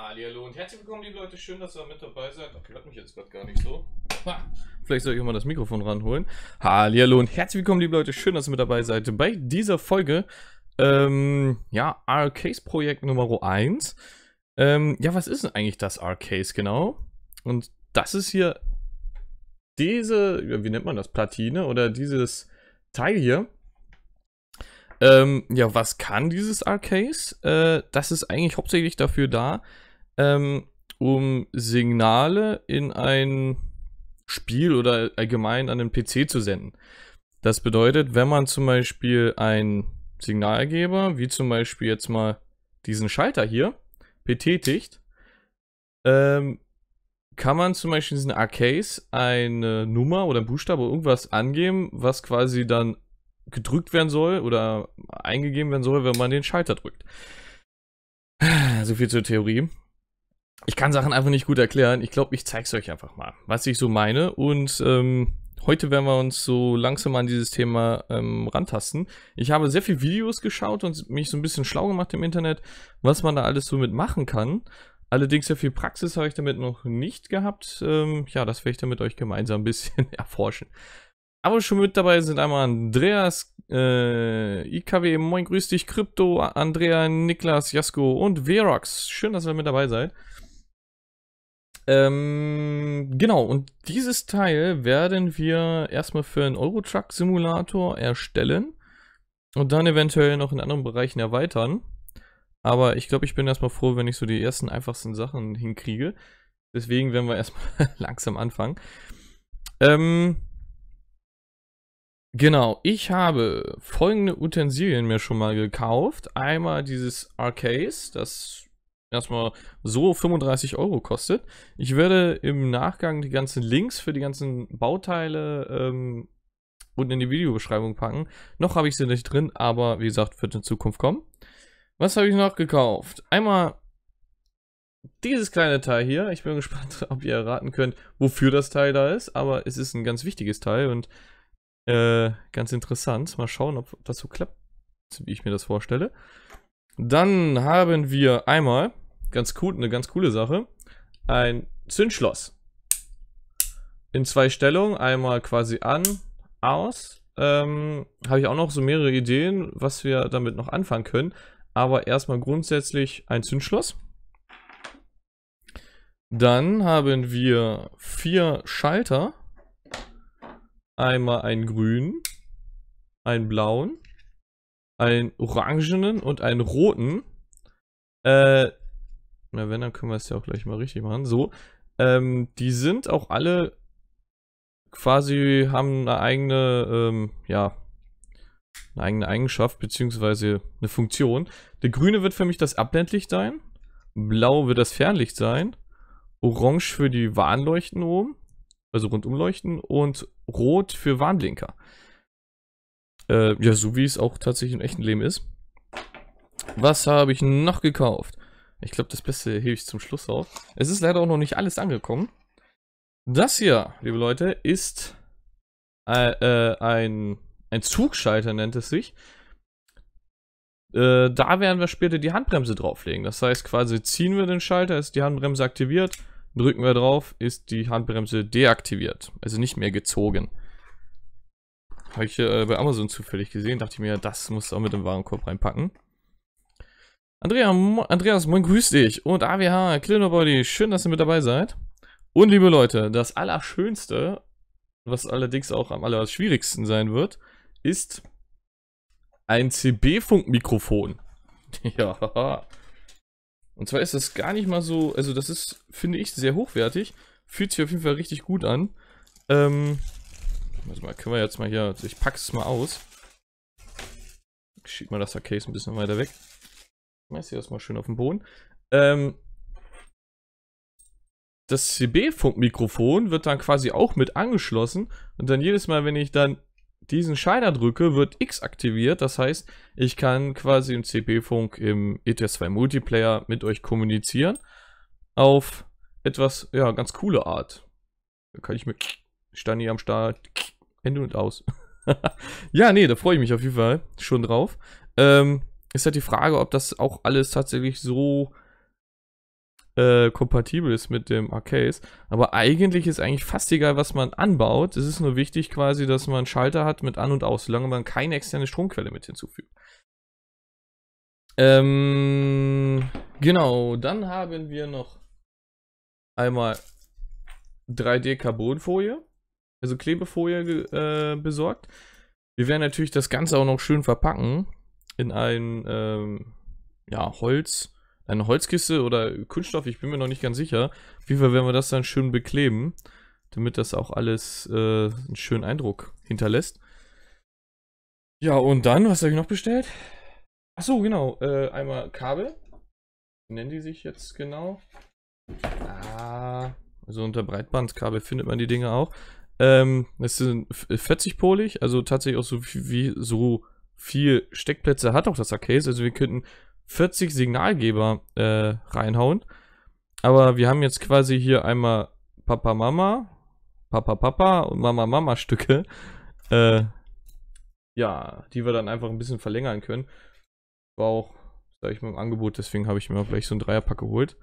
Hallo und herzlich willkommen, liebe Leute. Schön, dass ihr mit dabei seid. Okay, hört mich jetzt gerade gar nicht so. Ha. Vielleicht soll ich auch mal das Mikrofon ranholen. Hallo und herzlich willkommen, liebe Leute. Schön, dass ihr mit dabei seid bei dieser Folge. Ähm, ja, R-Case Projekt Nummer 1. Ähm, ja, was ist denn eigentlich das R-Case genau? Und das ist hier diese, wie nennt man das, Platine oder dieses Teil hier. Ähm, ja, was kann dieses Arcase? Äh, das ist eigentlich hauptsächlich dafür da, ähm, um Signale in ein Spiel oder allgemein an den PC zu senden. Das bedeutet, wenn man zum Beispiel ein Signalgeber, wie zum Beispiel jetzt mal diesen Schalter hier, betätigt, ähm, kann man zum Beispiel in diesen Arcase eine Nummer oder ein Buchstabe oder irgendwas angeben, was quasi dann gedrückt werden soll oder eingegeben werden soll, wenn man den Schalter drückt. So viel zur Theorie ich kann Sachen einfach nicht gut erklären. Ich glaube, ich zeige es euch einfach mal, was ich so meine. Und ähm, heute werden wir uns so langsam an dieses Thema ähm, rantasten. Ich habe sehr viele Videos geschaut und mich so ein bisschen schlau gemacht im Internet, was man da alles so mit machen kann. Allerdings sehr viel Praxis habe ich damit noch nicht gehabt. Ähm, ja, das werde ich dann mit euch gemeinsam ein bisschen erforschen. Aber schon mit dabei sind einmal Andreas, äh, IKW, moin, grüß dich, Krypto, Andrea, Niklas, Jasko und Verox. Schön, dass ihr mit dabei seid. Ähm, genau, und dieses Teil werden wir erstmal für einen Eurotruck-Simulator erstellen und dann eventuell noch in anderen Bereichen erweitern. Aber ich glaube, ich bin erstmal froh, wenn ich so die ersten einfachsten Sachen hinkriege. Deswegen werden wir erstmal langsam anfangen. Ähm, genau, ich habe folgende Utensilien mir schon mal gekauft. Einmal dieses Arcase, das erstmal so 35 Euro kostet. Ich werde im Nachgang die ganzen Links für die ganzen Bauteile ähm, unten in die Videobeschreibung packen. Noch habe ich sie nicht drin, aber wie gesagt, wird in Zukunft kommen. Was habe ich noch gekauft? Einmal dieses kleine Teil hier. Ich bin gespannt, ob ihr erraten könnt, wofür das Teil da ist. Aber es ist ein ganz wichtiges Teil und äh, ganz interessant. Mal schauen, ob das so klappt, wie ich mir das vorstelle. Dann haben wir einmal ganz cool, eine ganz coole Sache. Ein Zündschloss. In zwei Stellungen, einmal quasi an, aus. Ähm, Habe ich auch noch so mehrere Ideen, was wir damit noch anfangen können. Aber erstmal grundsätzlich ein Zündschloss. Dann haben wir vier Schalter. Einmal einen grünen, einen blauen, einen orangenen und einen roten. Äh, na, wenn, dann können wir es ja auch gleich mal richtig machen. So, ähm, die sind auch alle quasi, haben eine eigene, ähm, ja, eine eigene Eigenschaft, beziehungsweise eine Funktion. Der grüne wird für mich das Abblendlicht sein. Blau wird das Fernlicht sein. Orange für die Warnleuchten oben, also Rundumleuchten. Und Rot für Warnblinker. Äh, ja, so wie es auch tatsächlich im echten Leben ist. Was habe ich noch gekauft? Ich glaube, das Beste hebe ich zum Schluss auf. Es ist leider auch noch nicht alles angekommen. Das hier, liebe Leute, ist äh, äh, ein, ein Zugschalter, nennt es sich. Äh, da werden wir später die Handbremse drauflegen. Das heißt, quasi ziehen wir den Schalter, ist die Handbremse aktiviert, drücken wir drauf, ist die Handbremse deaktiviert. Also nicht mehr gezogen. Habe ich äh, bei Amazon zufällig gesehen, dachte ich mir, das muss auch mit dem Warenkorb reinpacken. Andrea, Andreas, moin, grüß dich. Und AWH, Cleanerbody, schön, dass ihr mit dabei seid. Und liebe Leute, das Allerschönste, was allerdings auch am allerschwierigsten sein wird, ist ein CB-Funkmikrofon. ja. Und zwar ist das gar nicht mal so, also das ist, finde ich, sehr hochwertig. Fühlt sich auf jeden Fall richtig gut an. Ähm, warte mal, können wir jetzt mal hier, also ich pack's mal aus. Ich schieb mal das Case ein bisschen weiter weg. Ich dir das mal schön auf den Boden. Ähm, das CB-Funkmikrofon wird dann quasi auch mit angeschlossen und dann jedes Mal, wenn ich dann diesen Schalter drücke, wird X aktiviert. Das heißt, ich kann quasi im CB-Funk im ETS2 Multiplayer mit euch kommunizieren auf etwas, ja, ganz coole Art. Da kann ich mit Stani am Start, Ende und aus. ja, nee, da freue ich mich auf jeden Fall schon drauf. Ähm, ist halt die Frage, ob das auch alles tatsächlich so äh, kompatibel ist mit dem Arcade. Aber eigentlich ist eigentlich fast egal, was man anbaut. Es ist nur wichtig quasi, dass man einen Schalter hat mit An und Aus, solange man keine externe Stromquelle mit hinzufügt. Ähm, genau, dann haben wir noch einmal 3D-Carbonfolie, also Klebefolie äh, besorgt. Wir werden natürlich das Ganze auch noch schön verpacken in ein ähm, ja, Holz, eine Holzkiste oder Kunststoff, ich bin mir noch nicht ganz sicher. Auf jeden Fall werden wir das dann schön bekleben, damit das auch alles äh, einen schönen Eindruck hinterlässt. Ja, und dann, was habe ich noch bestellt? Achso, genau, äh, einmal Kabel. Wie nennen die sich jetzt genau? Ah, also unter Breitbandkabel findet man die Dinge auch. Ähm, das sind 40-polig, also tatsächlich auch so wie, so viel Steckplätze hat auch das Arcade. Also wir könnten 40 Signalgeber äh, reinhauen. Aber wir haben jetzt quasi hier einmal Papa Mama, Papa Papa und Mama Mama Stücke. Äh, ja, die wir dann einfach ein bisschen verlängern können. War auch, sag ich mal, im Angebot, deswegen habe ich mir auch gleich so ein Dreierpack geholt.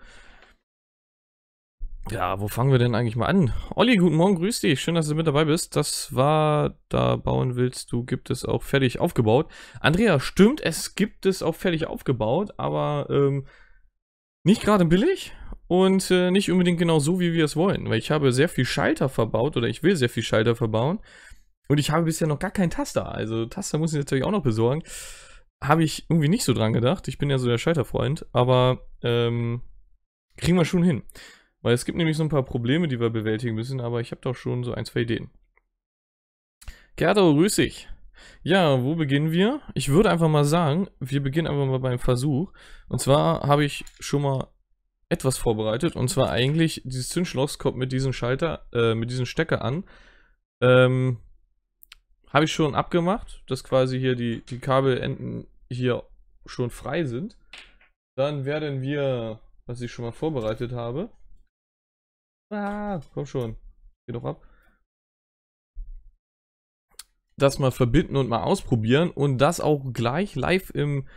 Ja, wo fangen wir denn eigentlich mal an? Olli, guten Morgen, grüß dich. Schön, dass du mit dabei bist. Das war, da bauen willst du, gibt es auch fertig aufgebaut. Andrea, stimmt, es gibt es auch fertig aufgebaut, aber ähm, nicht gerade billig und äh, nicht unbedingt genau so, wie wir es wollen. Weil ich habe sehr viel Schalter verbaut oder ich will sehr viel Schalter verbauen und ich habe bisher noch gar keinen Taster. Also Taster muss ich natürlich auch noch besorgen. Habe ich irgendwie nicht so dran gedacht. Ich bin ja so der Schalterfreund, aber ähm, kriegen wir schon hin. Weil es gibt nämlich so ein paar Probleme, die wir bewältigen müssen, aber ich habe doch schon so ein, zwei Ideen. Gerdo, grüß dich. Ja, wo beginnen wir? Ich würde einfach mal sagen, wir beginnen einfach mal beim Versuch. Und zwar habe ich schon mal etwas vorbereitet. Und zwar eigentlich, dieses Zündschloss kommt mit diesem Schalter, äh, mit diesem Stecker an. Ähm, habe ich schon abgemacht, dass quasi hier die, die Kabelenden hier schon frei sind. Dann werden wir, was ich schon mal vorbereitet habe, Ah, komm schon. Geh doch ab. Das mal verbinden und mal ausprobieren und das auch gleich live im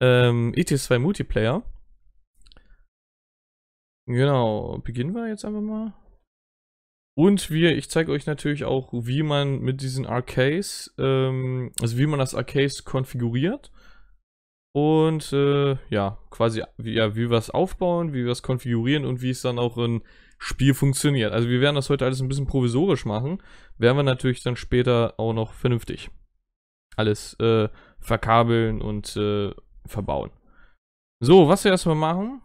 ähm, ETS2 Multiplayer. Genau, beginnen wir jetzt einfach mal. Und wir, ich zeige euch natürlich auch, wie man mit diesen Arcades, ähm, also wie man das Arcades konfiguriert. Und äh, ja, quasi, ja, wie wir es aufbauen, wie wir es konfigurieren und wie es dann auch in Spiel funktioniert. Also wir werden das heute alles ein bisschen provisorisch machen, werden wir natürlich dann später auch noch vernünftig alles äh, verkabeln und äh, verbauen. So, was wir erstmal machen.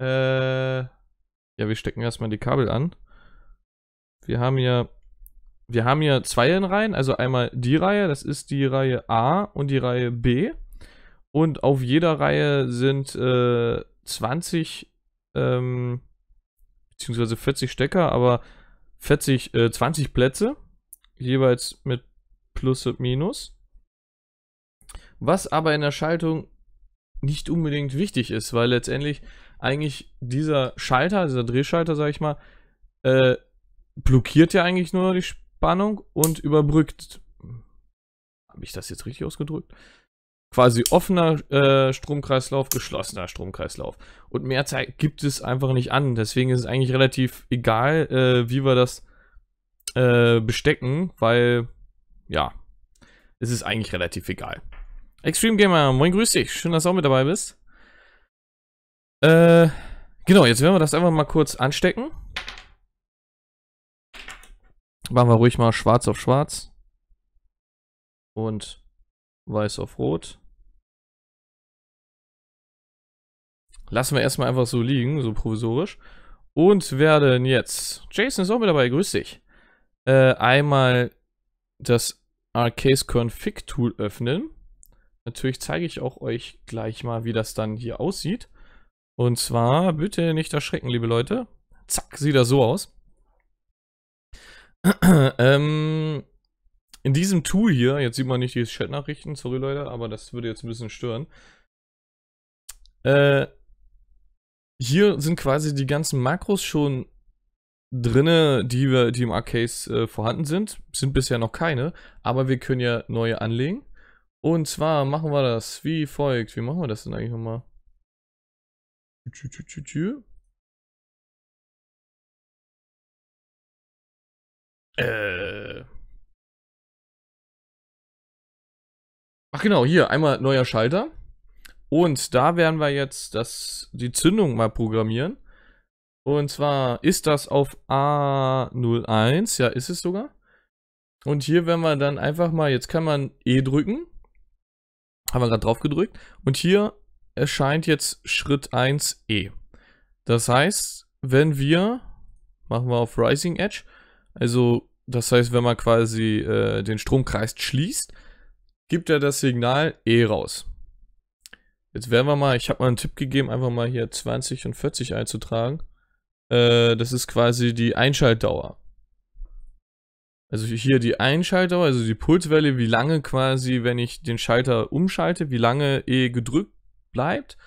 Äh, ja, wir stecken erstmal die Kabel an. Wir haben hier, wir haben hier zwei in Reihen, also einmal die Reihe, das ist die Reihe A und die Reihe B. Und auf jeder Reihe sind äh, 20 ähm, beziehungsweise 40 Stecker, aber 40, äh, 20 Plätze, jeweils mit Plus und Minus. Was aber in der Schaltung nicht unbedingt wichtig ist, weil letztendlich eigentlich dieser Schalter, dieser Drehschalter, sag ich mal, äh, blockiert ja eigentlich nur noch die Spannung und überbrückt. Habe ich das jetzt richtig ausgedrückt? quasi offener äh, Stromkreislauf, geschlossener Stromkreislauf. Und mehr Zeit gibt es einfach nicht an. Deswegen ist es eigentlich relativ egal, äh, wie wir das äh, bestecken, weil ja, es ist eigentlich relativ egal. Extreme Gamer, moin, grüß dich. Schön, dass du auch mit dabei bist. Äh, genau, jetzt werden wir das einfach mal kurz anstecken. Machen wir ruhig mal schwarz auf schwarz. Und Weiß auf Rot. Lassen wir erstmal einfach so liegen, so provisorisch. Und werden jetzt... Jason ist auch mit dabei, grüß dich. Äh, einmal das Arcase Config Tool öffnen. Natürlich zeige ich auch euch gleich mal, wie das dann hier aussieht. Und zwar, bitte nicht erschrecken, liebe Leute. Zack, sieht das so aus. ähm, in diesem Tool hier, jetzt sieht man nicht die Chat-Nachrichten, sorry Leute, aber das würde jetzt ein bisschen stören. Äh, hier sind quasi die ganzen Makros schon drinne, die, wir, die im Arcase äh, vorhanden sind. Sind bisher noch keine, aber wir können ja neue anlegen. Und zwar machen wir das wie folgt. Wie machen wir das denn eigentlich nochmal? Äh, Ach genau, hier einmal neuer Schalter. Und da werden wir jetzt das, die Zündung mal programmieren. Und zwar ist das auf A01, ja ist es sogar. Und hier werden wir dann einfach mal, jetzt kann man E drücken. Haben wir gerade drauf gedrückt. Und hier erscheint jetzt Schritt 1 E. Das heißt, wenn wir, machen wir auf Rising Edge, also das heißt, wenn man quasi äh, den Stromkreis schließt, gibt er das Signal E raus. Jetzt werden wir mal, ich habe mal einen Tipp gegeben, einfach mal hier 20 und 40 einzutragen. Äh, das ist quasi die Einschaltdauer. Also hier die Einschaltdauer, also die Pulswelle, wie lange quasi, wenn ich den Schalter umschalte, wie lange E gedrückt bleibt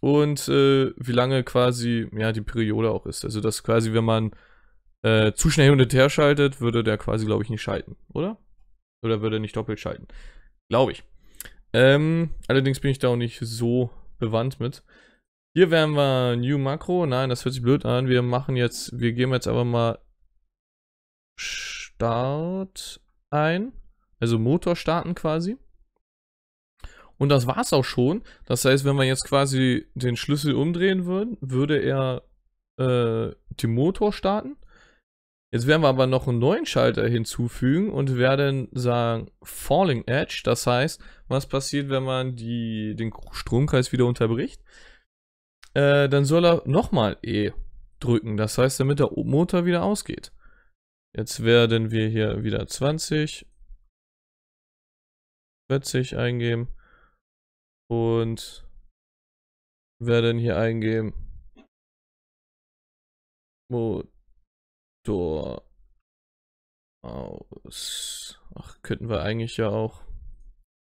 und äh, wie lange quasi, ja, die Periode auch ist. Also das quasi, wenn man äh, zu schnell hin und her schaltet, würde der quasi, glaube ich, nicht schalten, oder? Oder würde er nicht doppelt schalten. Glaube ich. Ähm, allerdings bin ich da auch nicht so bewandt mit. Hier wären wir New Makro. Nein, das hört sich blöd an. Wir machen jetzt, wir geben jetzt aber mal Start ein. Also Motor starten quasi. Und das war's auch schon. Das heißt, wenn wir jetzt quasi den Schlüssel umdrehen würden, würde er äh, den Motor starten. Jetzt werden wir aber noch einen neuen Schalter hinzufügen und werden sagen Falling Edge. Das heißt, was passiert, wenn man die, den Stromkreis wieder unterbricht? Äh, dann soll er nochmal E drücken. Das heißt, damit der Motor wieder ausgeht. Jetzt werden wir hier wieder 20, 40 eingeben und werden hier eingeben Motor. Store aus. Ach, könnten wir eigentlich ja auch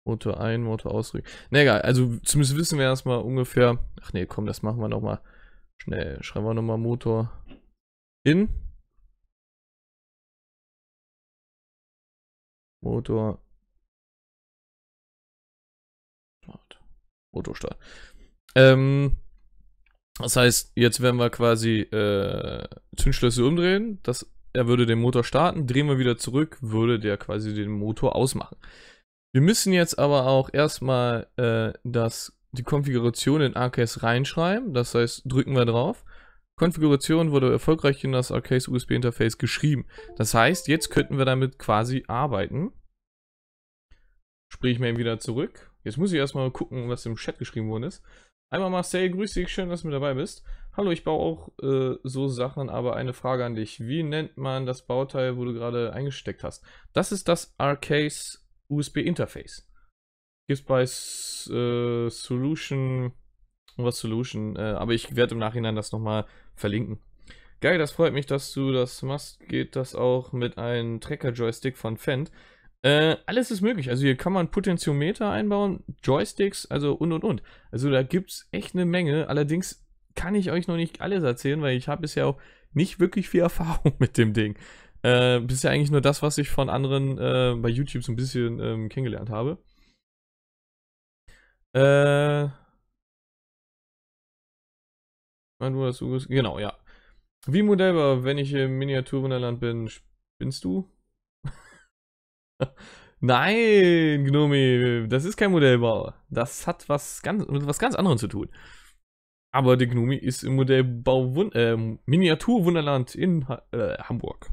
Motor ein, Motor ausrücken. Na egal, also zumindest wissen wir erstmal ungefähr. Ach nee, komm, das machen wir nochmal schnell. Schreiben wir nochmal Motor in. Motor. Start. Motorstart. Ähm, das heißt, jetzt werden wir quasi äh, Zündschlüssel umdrehen. Das, er würde den Motor starten. Drehen wir wieder zurück, würde der quasi den Motor ausmachen. Wir müssen jetzt aber auch erstmal äh, das, die Konfiguration in AKS reinschreiben. Das heißt, drücken wir drauf. Konfiguration wurde erfolgreich in das AKS USB Interface geschrieben. Das heißt, jetzt könnten wir damit quasi arbeiten. Sprich mir wieder zurück. Jetzt muss ich erstmal gucken, was im Chat geschrieben worden ist. Einmal Marcel, grüß dich, schön, dass du mit dabei bist. Hallo, ich baue auch äh, so Sachen, aber eine Frage an dich. Wie nennt man das Bauteil, wo du gerade eingesteckt hast? Das ist das Arcase USB Interface. Gibt bei äh, Solution, was Solution, äh, aber ich werde im Nachhinein das nochmal verlinken. Geil, das freut mich, dass du das machst. Geht das auch mit einem Tracker-Joystick von Fendt? Äh, alles ist möglich. Also hier kann man Potentiometer einbauen, Joysticks, also und und und. Also da gibt es echt eine Menge. Allerdings kann ich euch noch nicht alles erzählen, weil ich habe bisher auch nicht wirklich viel Erfahrung mit dem Ding. Äh, bisher eigentlich nur das, was ich von anderen äh, bei YouTube so ein bisschen ähm, kennengelernt habe. Äh. Du hast, genau, ja. Wie Modellbau, wenn ich im Miniaturwunderland bin, spinnst du? Nein, Gnomi, das ist kein Modellbau. Das hat was ganz, mit was ganz anderem zu tun. Aber der Gnomi ist im Modellbau Wun äh, Miniaturwunderland in ha äh, Hamburg.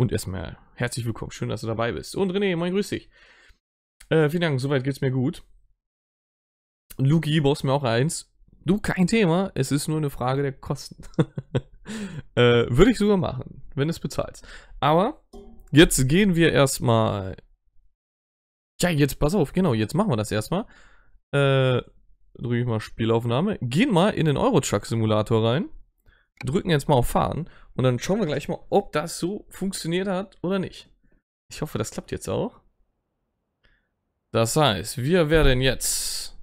Und erstmal herzlich willkommen, schön, dass du dabei bist. Und René, mein grüß dich. Äh, vielen Dank, soweit geht's mir gut. Luki, brauchst mir auch eins. Du, kein Thema, es ist nur eine Frage der Kosten. äh, Würde ich sogar machen, wenn du es bezahlst. Aber Jetzt gehen wir erstmal. Ja, jetzt pass auf, genau, jetzt machen wir das erstmal. Äh, drücke ich mal Spielaufnahme. Gehen mal in den Eurotruck-Simulator rein. Drücken jetzt mal auf Fahren. Und dann schauen wir gleich mal, ob das so funktioniert hat oder nicht. Ich hoffe, das klappt jetzt auch. Das heißt, wir werden jetzt...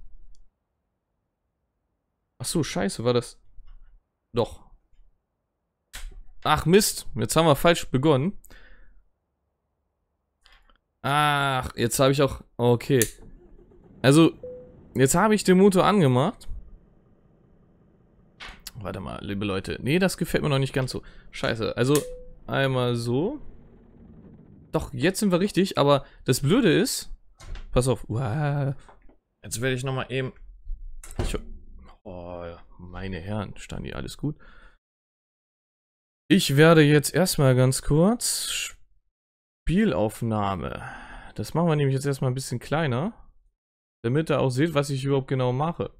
Ach so, scheiße, war das... Doch. Ach Mist, jetzt haben wir falsch begonnen. Ach, jetzt habe ich auch... Okay. Also, jetzt habe ich den Motor angemacht. Warte mal, liebe Leute. Nee, das gefällt mir noch nicht ganz so. Scheiße. Also, einmal so. Doch, jetzt sind wir richtig, aber das Blöde ist... Pass auf. Jetzt werde ich nochmal eben... Ich, oh, meine Herren, stand hier alles gut. Ich werde jetzt erstmal ganz kurz Spielaufnahme. Das machen wir nämlich jetzt erstmal ein bisschen kleiner, damit ihr auch seht, was ich überhaupt genau mache.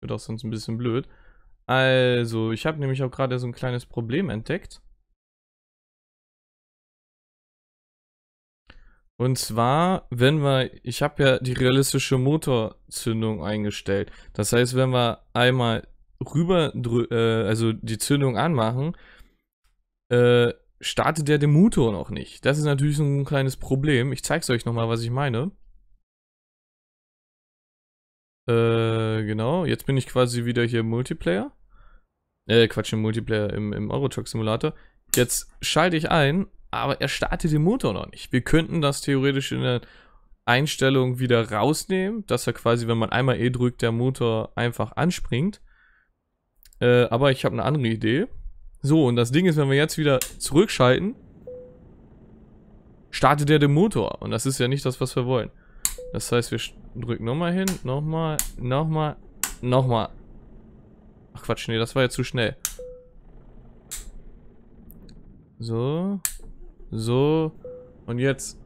Wird auch sonst ein bisschen blöd. Also, ich habe nämlich auch gerade so ein kleines Problem entdeckt. Und zwar, wenn wir, ich habe ja die realistische Motorzündung eingestellt. Das heißt, wenn wir einmal rüber, äh, also die Zündung anmachen, äh, startet der Demutor noch nicht. Das ist natürlich so ein kleines Problem. Ich zeige es euch nochmal, was ich meine. Äh, genau. Jetzt bin ich quasi wieder hier im Multiplayer. Äh, Quatsch, im Multiplayer, im, im Eurotruck Simulator. Jetzt schalte ich ein, aber er startet den Motor noch nicht. Wir könnten das theoretisch in der Einstellung wieder rausnehmen, dass er quasi, wenn man einmal E drückt, der Motor einfach anspringt. Äh, aber ich habe eine andere Idee. So, und das Ding ist, wenn wir jetzt wieder zurückschalten, startet er den Motor. Und das ist ja nicht das, was wir wollen. Das heißt, wir drücken nochmal hin, nochmal, nochmal, nochmal. Ach Quatsch, nee, das war ja zu schnell. So, so, und jetzt.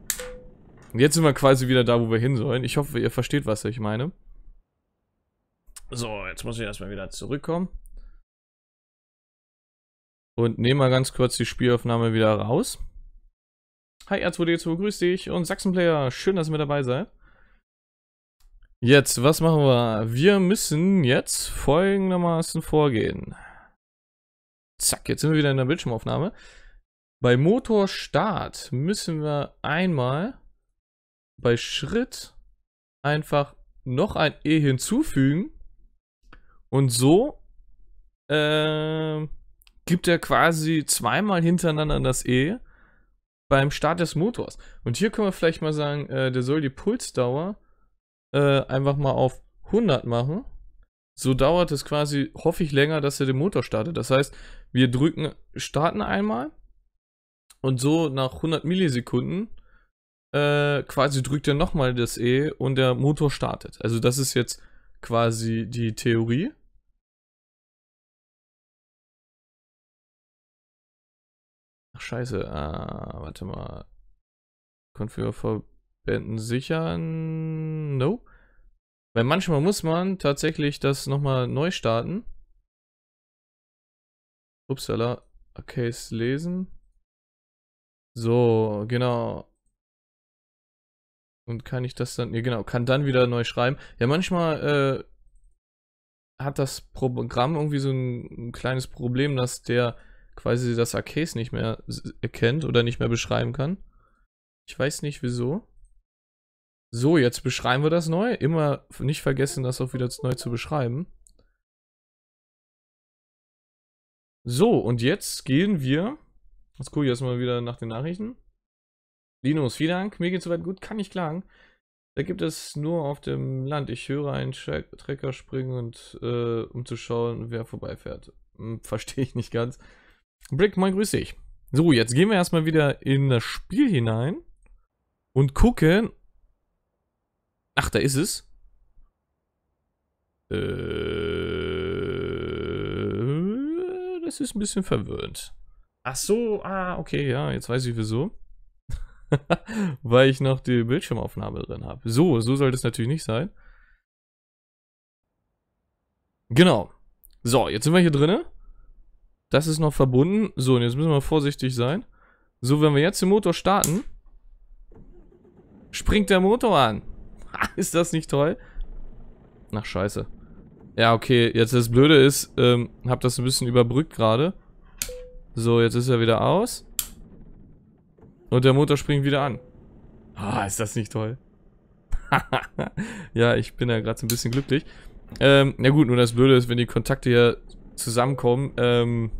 Und jetzt sind wir quasi wieder da, wo wir hin sollen. Ich hoffe, ihr versteht, was ich meine. So, jetzt muss ich erstmal wieder zurückkommen. Und nehme mal ganz kurz die Spielaufnahme wieder raus. Hi R2D2, grüß dich und Sachsenplayer, schön, dass ihr mit dabei seid. Jetzt, was machen wir? Wir müssen jetzt folgendermaßen vorgehen. Zack, jetzt sind wir wieder in der Bildschirmaufnahme. Bei Motorstart müssen wir einmal bei Schritt einfach noch ein E hinzufügen und so ähm gibt er quasi zweimal hintereinander das E beim Start des Motors. Und hier können wir vielleicht mal sagen, äh, der soll die Pulsdauer äh, einfach mal auf 100 machen. So dauert es quasi, hoffe ich, länger, dass er den Motor startet. Das heißt, wir drücken starten einmal und so nach 100 Millisekunden äh, quasi drückt er nochmal das E und der Motor startet. Also das ist jetzt quasi die Theorie. Ach scheiße, ah, warte mal. Konfigurverbänden sichern. No. Weil manchmal muss man tatsächlich das nochmal neu starten. Upsala. Case lesen. So, genau. Und kann ich das dann, ja genau, kann dann wieder neu schreiben. Ja, manchmal äh, hat das Programm irgendwie so ein, ein kleines Problem, dass der quasi das Arcase nicht mehr erkennt oder nicht mehr beschreiben kann. Ich weiß nicht wieso. So, jetzt beschreiben wir das neu. Immer nicht vergessen, das auch wieder neu zu beschreiben. So, und jetzt gehen wir. Jetzt gucke ich erstmal wieder nach den Nachrichten. Linus, vielen Dank. Mir geht soweit gut, kann ich klagen. Da gibt es nur auf dem Land. Ich höre einen Trecker springen und äh, um zu schauen, wer vorbeifährt. Hm, verstehe ich nicht ganz. Brick, mal grüß dich. So, jetzt gehen wir erstmal wieder in das Spiel hinein und gucken. Ach, da ist es. Äh, das ist ein bisschen verwirrend. Ach so, ah, okay, ja, jetzt weiß ich wieso. Weil ich noch die Bildschirmaufnahme drin habe. So, so sollte es natürlich nicht sein. Genau. So, jetzt sind wir hier drinnen. Das ist noch verbunden. So, und jetzt müssen wir vorsichtig sein. So, wenn wir jetzt den Motor starten, springt der Motor an. ist das nicht toll? Ach, scheiße. Ja, okay, jetzt das Blöde ist, ähm, hab das ein bisschen überbrückt gerade. So, jetzt ist er wieder aus. Und der Motor springt wieder an. Ah, oh, ist das nicht toll. ja, ich bin ja gerade so ein bisschen glücklich. Ähm, na gut, nur das Blöde ist, wenn die Kontakte hier zusammenkommen, ähm,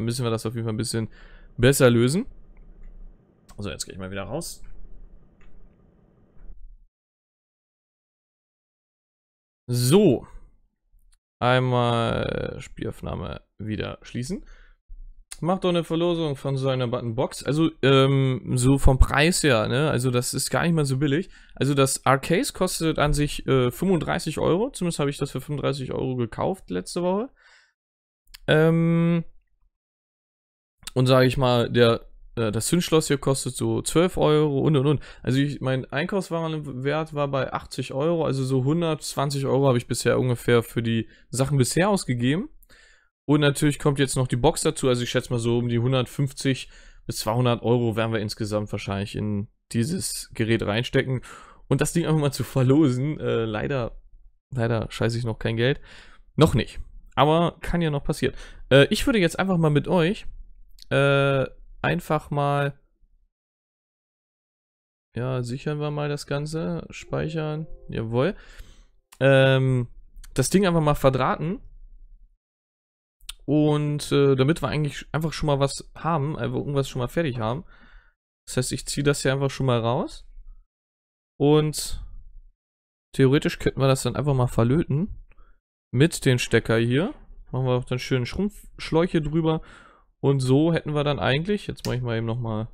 dann müssen wir das auf jeden Fall ein bisschen besser lösen. So, jetzt gehe ich mal wieder raus. So. Einmal Spielaufnahme wieder schließen. Macht doch eine Verlosung von so einer Buttonbox. Also, ähm, so vom Preis her, ne? Also, das ist gar nicht mal so billig. Also, das Arcase kostet an sich äh, 35 Euro. Zumindest habe ich das für 35 Euro gekauft letzte Woche. Ähm, und sage ich mal, der, äh, das Zündschloss hier kostet so 12 Euro und und und. Also ich, mein Einkaufswarenwert war bei 80 Euro, also so 120 Euro habe ich bisher ungefähr für die Sachen bisher ausgegeben. Und natürlich kommt jetzt noch die Box dazu, also ich schätze mal so um die 150 bis 200 Euro werden wir insgesamt wahrscheinlich in dieses Gerät reinstecken. Und das Ding einfach mal zu verlosen, äh, leider, leider scheiße ich noch kein Geld. Noch nicht. Aber kann ja noch passieren. Äh, ich würde jetzt einfach mal mit euch äh, einfach mal... Ja, sichern wir mal das Ganze. Speichern. Jawohl. Ähm, das Ding einfach mal verdrahten. Und äh, damit wir eigentlich einfach schon mal was haben, einfach irgendwas schon mal fertig haben. Das heißt, ich ziehe das hier einfach schon mal raus. Und theoretisch könnten wir das dann einfach mal verlöten. Mit den Stecker hier. Machen wir auch dann schön Schrumpfschläuche drüber. Und so hätten wir dann eigentlich, jetzt mache ich mal eben nochmal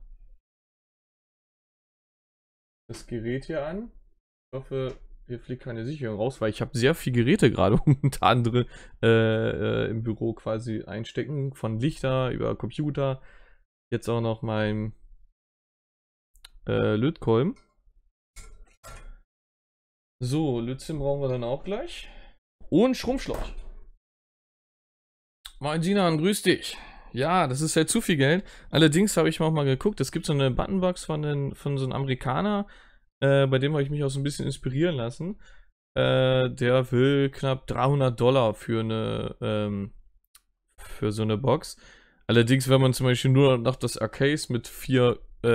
das Gerät hier an. Ich hoffe, hier fliegt keine Sicherung raus, weil ich habe sehr viele Geräte gerade unter anderem äh, äh, im Büro quasi einstecken. Von Lichter über Computer. Jetzt auch noch mein äh, Lötkolben. So, Lützchen brauchen wir dann auch gleich. Und Schrumpfschlauch. Mein Sinan, grüß dich. Ja, das ist halt zu viel Geld. Allerdings habe ich auch mal geguckt, es gibt so eine Buttonbox von, den, von so einem Amerikaner, äh, bei dem habe ich mich auch so ein bisschen inspirieren lassen. Äh, der will knapp 300 Dollar für eine, ähm, für so eine Box. Allerdings, wenn man zum Beispiel nur noch das Arcade mit vier äh,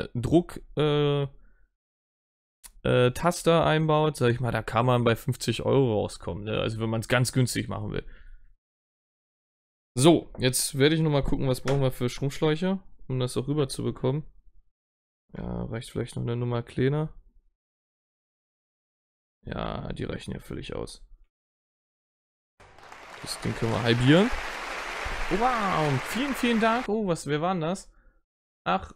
äh Druck, äh, äh, Taster einbaut, sag ich mal, da kann man bei 50 Euro rauskommen. Ne? Also wenn man es ganz günstig machen will. So, jetzt werde ich nochmal gucken, was brauchen wir für Stromschläuche, um das auch rüber zu bekommen. Ja, reicht vielleicht noch eine Nummer kleiner. Ja, die reichen ja völlig aus. Das Ding können wir halbieren. Wow, vielen, vielen Dank. Oh, was, wer waren das? Ach,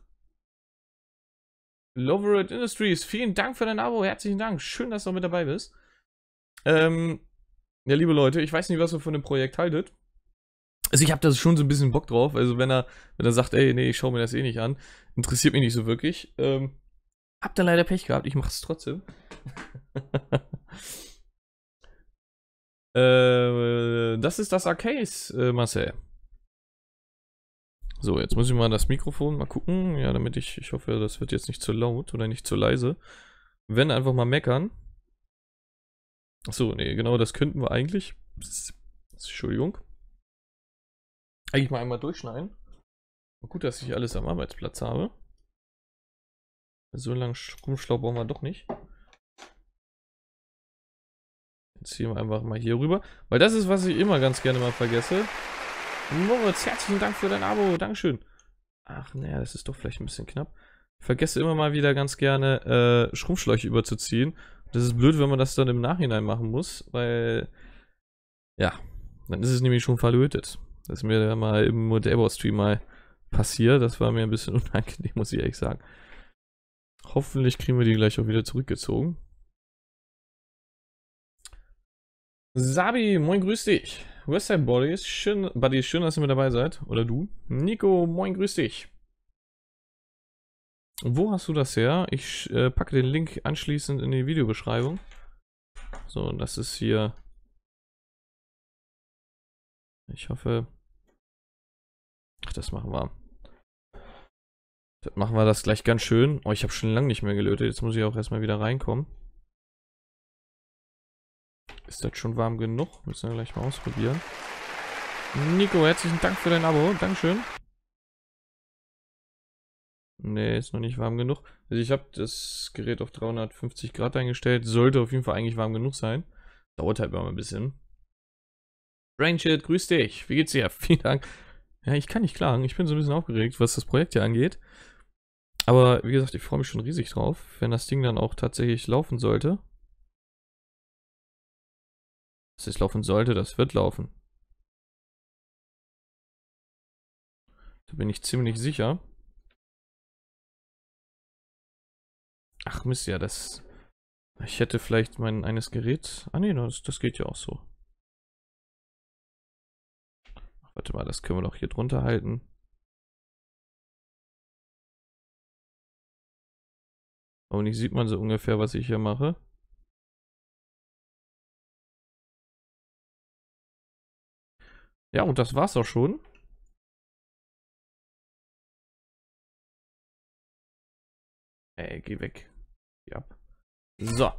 Loverit Industries, vielen Dank für dein Abo. Herzlichen Dank. Schön, dass du mit dabei bist. Ähm, ja, liebe Leute, ich weiß nicht, was ihr von dem Projekt haltet. Also ich habe da schon so ein bisschen Bock drauf. Also wenn er, wenn er sagt, ey, nee, ich schaue mir das eh nicht an, interessiert mich nicht so wirklich. Ähm, hab da leider Pech gehabt, ich mache es trotzdem. äh, das ist das Arcade, äh, Marcel. So, jetzt muss ich mal das Mikrofon mal gucken. Ja, damit ich, ich hoffe, das wird jetzt nicht zu laut oder nicht zu leise. Wenn, einfach mal meckern. Achso, nee, genau, das könnten wir eigentlich. Entschuldigung. Eigentlich mal einmal durchschneiden. Gut, dass ich alles am Arbeitsplatz habe. So lange Rumschlau brauchen wir doch nicht. Jetzt ziehen wir einfach mal hier rüber. Weil das ist, was ich immer ganz gerne mal vergesse. Moritz, herzlichen Dank für dein Abo. Dankeschön. Ach, naja, das ist doch vielleicht ein bisschen knapp. Ich vergesse immer mal wieder ganz gerne, äh, Schrumpfschläuche überzuziehen. Das ist blöd, wenn man das dann im Nachhinein machen muss, weil... Ja, dann ist es nämlich schon verlötet. Das ist mir da mal im Modellbau-Stream mal passiert. Das war mir ein bisschen unangenehm, muss ich ehrlich sagen. Hoffentlich kriegen wir die gleich auch wieder zurückgezogen. Sabi, moin, grüß dich. Westside Buddies, schön, Buddies, schön, dass ihr mit dabei seid. Oder du. Nico, moin, grüß dich. Wo hast du das her? Ich äh, packe den Link anschließend in die Videobeschreibung. So, das ist hier. Ich hoffe, Ach, das machen wir. Das machen wir das gleich ganz schön. Oh, ich habe schon lange nicht mehr gelötet. Jetzt muss ich auch erstmal wieder reinkommen. Ist das schon warm genug? Müssen wir gleich mal ausprobieren. Nico, herzlichen Dank für dein Abo. Dankeschön. Ne, ist noch nicht warm genug. Also ich habe das Gerät auf 350 Grad eingestellt. Sollte auf jeden Fall eigentlich warm genug sein. Dauert halt immer ein bisschen. Brainshield, grüß dich. Wie geht's dir? Vielen Dank ja, ich kann nicht klagen. Ich bin so ein bisschen aufgeregt, was das Projekt hier angeht. Aber wie gesagt, ich freue mich schon riesig drauf, wenn das Ding dann auch tatsächlich laufen sollte. Dass es laufen sollte, das wird laufen. Da bin ich ziemlich sicher. Ach Mist, ja, das... Ich hätte vielleicht mein eines Gerät... Ah ne, das, das geht ja auch so. Warte mal, das können wir doch hier drunter halten. Und nicht sieht man so ungefähr, was ich hier mache. Ja, und das war's auch schon. Ey, äh, geh weg. Geh ab. So.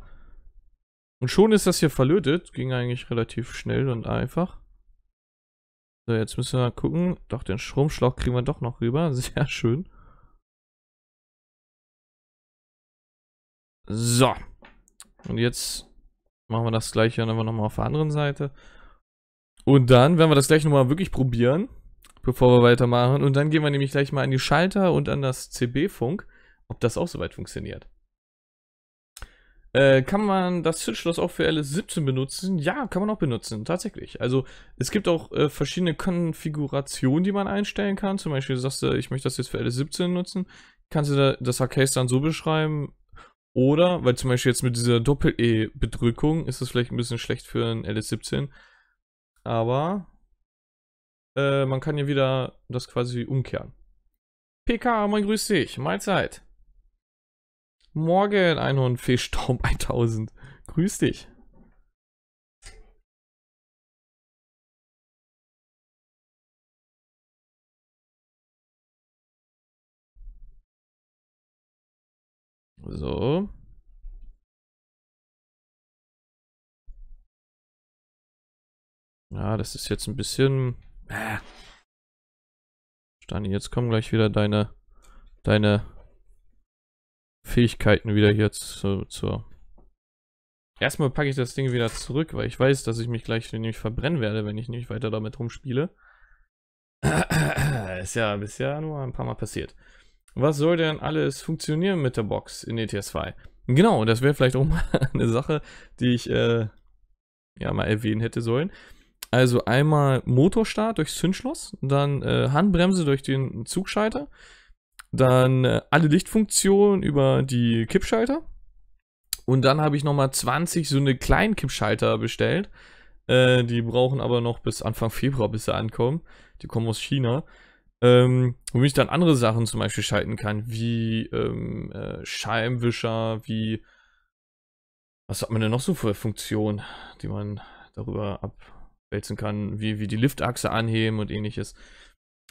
Und schon ist das hier verlötet. Ging eigentlich relativ schnell und einfach. So, jetzt müssen wir gucken. Doch, den Stromschlauch kriegen wir doch noch rüber. Sehr schön. So. Und jetzt machen wir das gleiche dann nochmal auf der anderen Seite. Und dann werden wir das gleich nochmal wirklich probieren, bevor wir weitermachen. Und dann gehen wir nämlich gleich mal an die Schalter und an das CB-Funk, ob das auch soweit funktioniert. Äh, kann man das Zündschloss auch für LS17 benutzen? Ja, kann man auch benutzen, tatsächlich. Also es gibt auch äh, verschiedene Konfigurationen, die man einstellen kann. Zum Beispiel sagst du, ich möchte das jetzt für LS17 nutzen. Kannst du da das Arcade dann so beschreiben? Oder, weil zum Beispiel jetzt mit dieser Doppel-E-Bedrückung ist das vielleicht ein bisschen schlecht für ein LS17. Aber äh, man kann ja wieder das quasi umkehren. PK, mein grüß dich, Mahlzeit. Morgen, Einhornfischstaub 1000. Grüß dich. So. Ja, das ist jetzt ein bisschen... Äh. Stani, jetzt kommen gleich wieder deine... Deine Fähigkeiten wieder hier zu, zur... Erstmal packe ich das Ding wieder zurück, weil ich weiß, dass ich mich gleich nämlich verbrennen werde, wenn ich nicht weiter damit rumspiele. Ist ja bisher nur ein paar Mal passiert. Was soll denn alles funktionieren mit der Box in ETS 2? Genau, das wäre vielleicht auch mal eine Sache, die ich äh, ja mal erwähnen hätte sollen. Also einmal Motorstart durch Zündschloss, dann äh, Handbremse durch den Zugschalter, dann äh, alle Lichtfunktionen über die Kippschalter. Und dann habe ich nochmal 20 so eine kleinen Kippschalter bestellt. Äh, die brauchen aber noch bis Anfang Februar, bis sie ankommen. Die kommen aus China. Ähm, womit ich dann andere Sachen zum Beispiel schalten kann, wie ähm, äh, Scheibenwischer, wie. Was hat man denn noch so für Funktionen, die man darüber abwälzen kann, wie, wie die Liftachse anheben und ähnliches.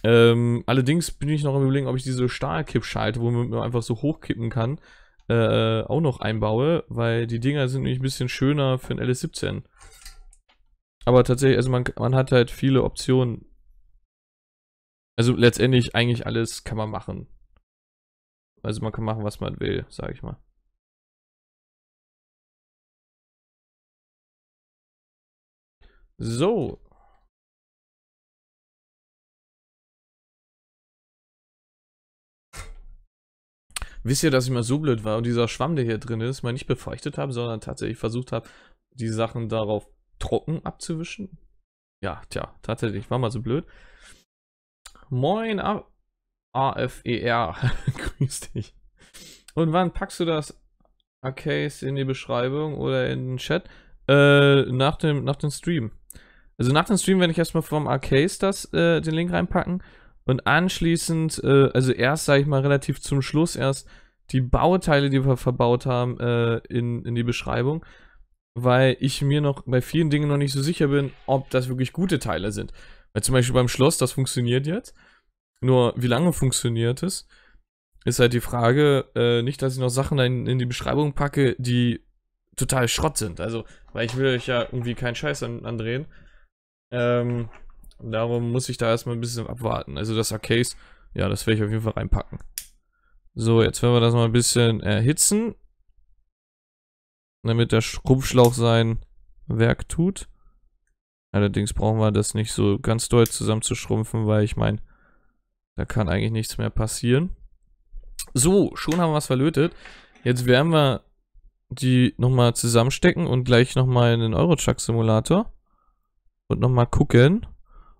Ähm, allerdings bin ich noch am überlegen, ob ich diese Stahlkippschalte, womit man einfach so hochkippen kann, äh, auch noch einbaue, weil die Dinger sind nämlich ein bisschen schöner für ein LS17. Aber tatsächlich, also man, man hat halt viele Optionen. Also letztendlich eigentlich alles kann man machen. Also man kann machen, was man will, sag ich mal. So, Wisst ihr, dass ich mal so blöd war und dieser Schwamm, der hier drin ist, mal nicht befeuchtet habe, sondern tatsächlich versucht habe, die Sachen darauf trocken abzuwischen? Ja, tja, tatsächlich, war mal so blöd. Moin, AFER, grüß dich. Und wann packst du das Arcase in die Beschreibung oder in den Chat? Äh, nach dem, nach dem Stream. Also nach dem Stream werde ich erstmal vom Arcase das, äh, den Link reinpacken und anschließend, äh, also erst, sage ich mal, relativ zum Schluss erst die Bauteile, die wir verbaut haben, äh, in, in die Beschreibung, weil ich mir noch bei vielen Dingen noch nicht so sicher bin, ob das wirklich gute Teile sind. Weil zum Beispiel beim Schloss, das funktioniert jetzt. Nur wie lange funktioniert es? Ist halt die Frage, äh, nicht, dass ich noch Sachen in, in die Beschreibung packe, die total Schrott sind. Also, weil ich will euch ja irgendwie keinen Scheiß an, andrehen. Ähm, Darum muss ich da erstmal ein bisschen abwarten. Also das Arcade, ja, das werde ich auf jeden Fall reinpacken. So, jetzt werden wir das mal ein bisschen erhitzen. Damit der Schrumpfschlauch sein Werk tut. Allerdings brauchen wir das nicht so ganz doll zusammenzuschrumpfen, weil ich meine, da kann eigentlich nichts mehr passieren. So, schon haben wir es verlötet. Jetzt werden wir die nochmal zusammenstecken und gleich nochmal in den Eurochuck-Simulator. Und nochmal gucken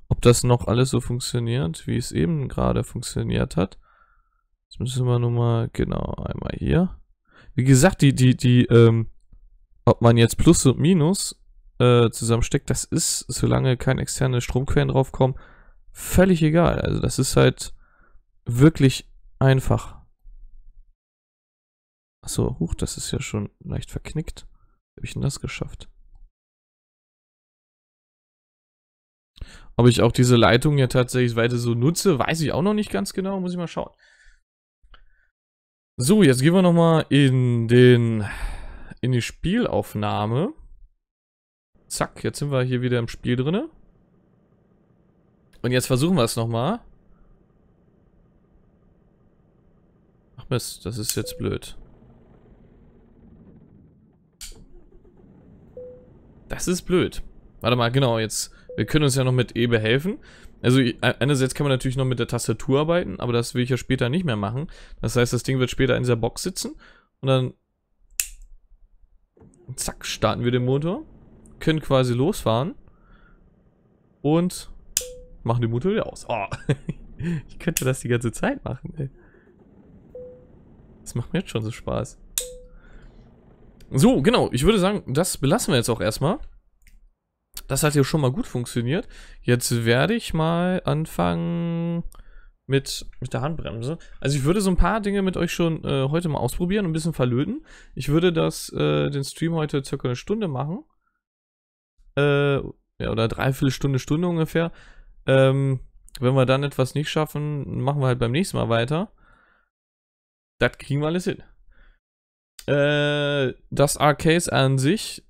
ob das noch alles so funktioniert, wie es eben gerade funktioniert hat. Jetzt müssen wir nur mal, genau, einmal hier. Wie gesagt, die, die, die, ähm, ob man jetzt Plus und Minus äh, zusammensteckt, das ist, solange keine externe Stromquellen draufkommen, völlig egal. Also das ist halt wirklich einfach. Achso, huch, das ist ja schon leicht verknickt. Wie habe ich denn das geschafft? Ob ich auch diese Leitung ja tatsächlich weiter so nutze, weiß ich auch noch nicht ganz genau. Muss ich mal schauen. So, jetzt gehen wir nochmal in den in die Spielaufnahme. Zack, jetzt sind wir hier wieder im Spiel drinne. Und jetzt versuchen wir es nochmal. Ach Mist, das ist jetzt blöd. Das ist blöd. Warte mal, genau, jetzt wir können uns ja noch mit E behelfen. Also e, einerseits kann man natürlich noch mit der Tastatur arbeiten, aber das will ich ja später nicht mehr machen. Das heißt, das Ding wird später in dieser Box sitzen und dann zack, starten wir den Motor, können quasi losfahren und machen den Motor wieder aus. Oh, ich könnte das die ganze Zeit machen, ey. Das macht mir jetzt schon so Spaß. So, genau, ich würde sagen, das belassen wir jetzt auch erstmal. Das hat ja schon mal gut funktioniert. Jetzt werde ich mal anfangen mit, mit der Handbremse. Also ich würde so ein paar Dinge mit euch schon äh, heute mal ausprobieren und ein bisschen verlöten. Ich würde das, äh, den Stream heute circa eine Stunde machen. Äh, ja, oder dreiviertel Stunde, Stunde ungefähr. Ähm, wenn wir dann etwas nicht schaffen, machen wir halt beim nächsten Mal weiter. Das kriegen wir alles hin. Äh, das Arcade an sich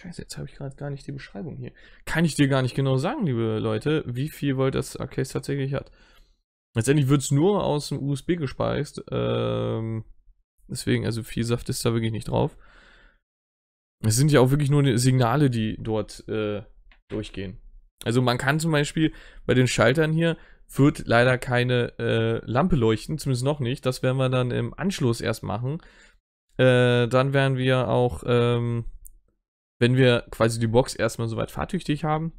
Scheiße, jetzt habe ich gerade gar nicht die Beschreibung hier. Kann ich dir gar nicht genau sagen, liebe Leute, wie viel Volt das Arcase tatsächlich hat. Letztendlich wird es nur aus dem USB gespeist. Ähm, deswegen, also viel Saft ist da wirklich nicht drauf. Es sind ja auch wirklich nur Signale, die dort äh, durchgehen. Also man kann zum Beispiel bei den Schaltern hier wird leider keine äh, Lampe leuchten, zumindest noch nicht. Das werden wir dann im Anschluss erst machen. Äh, dann werden wir auch ähm, wenn wir quasi die Box erstmal soweit fahrtüchtig haben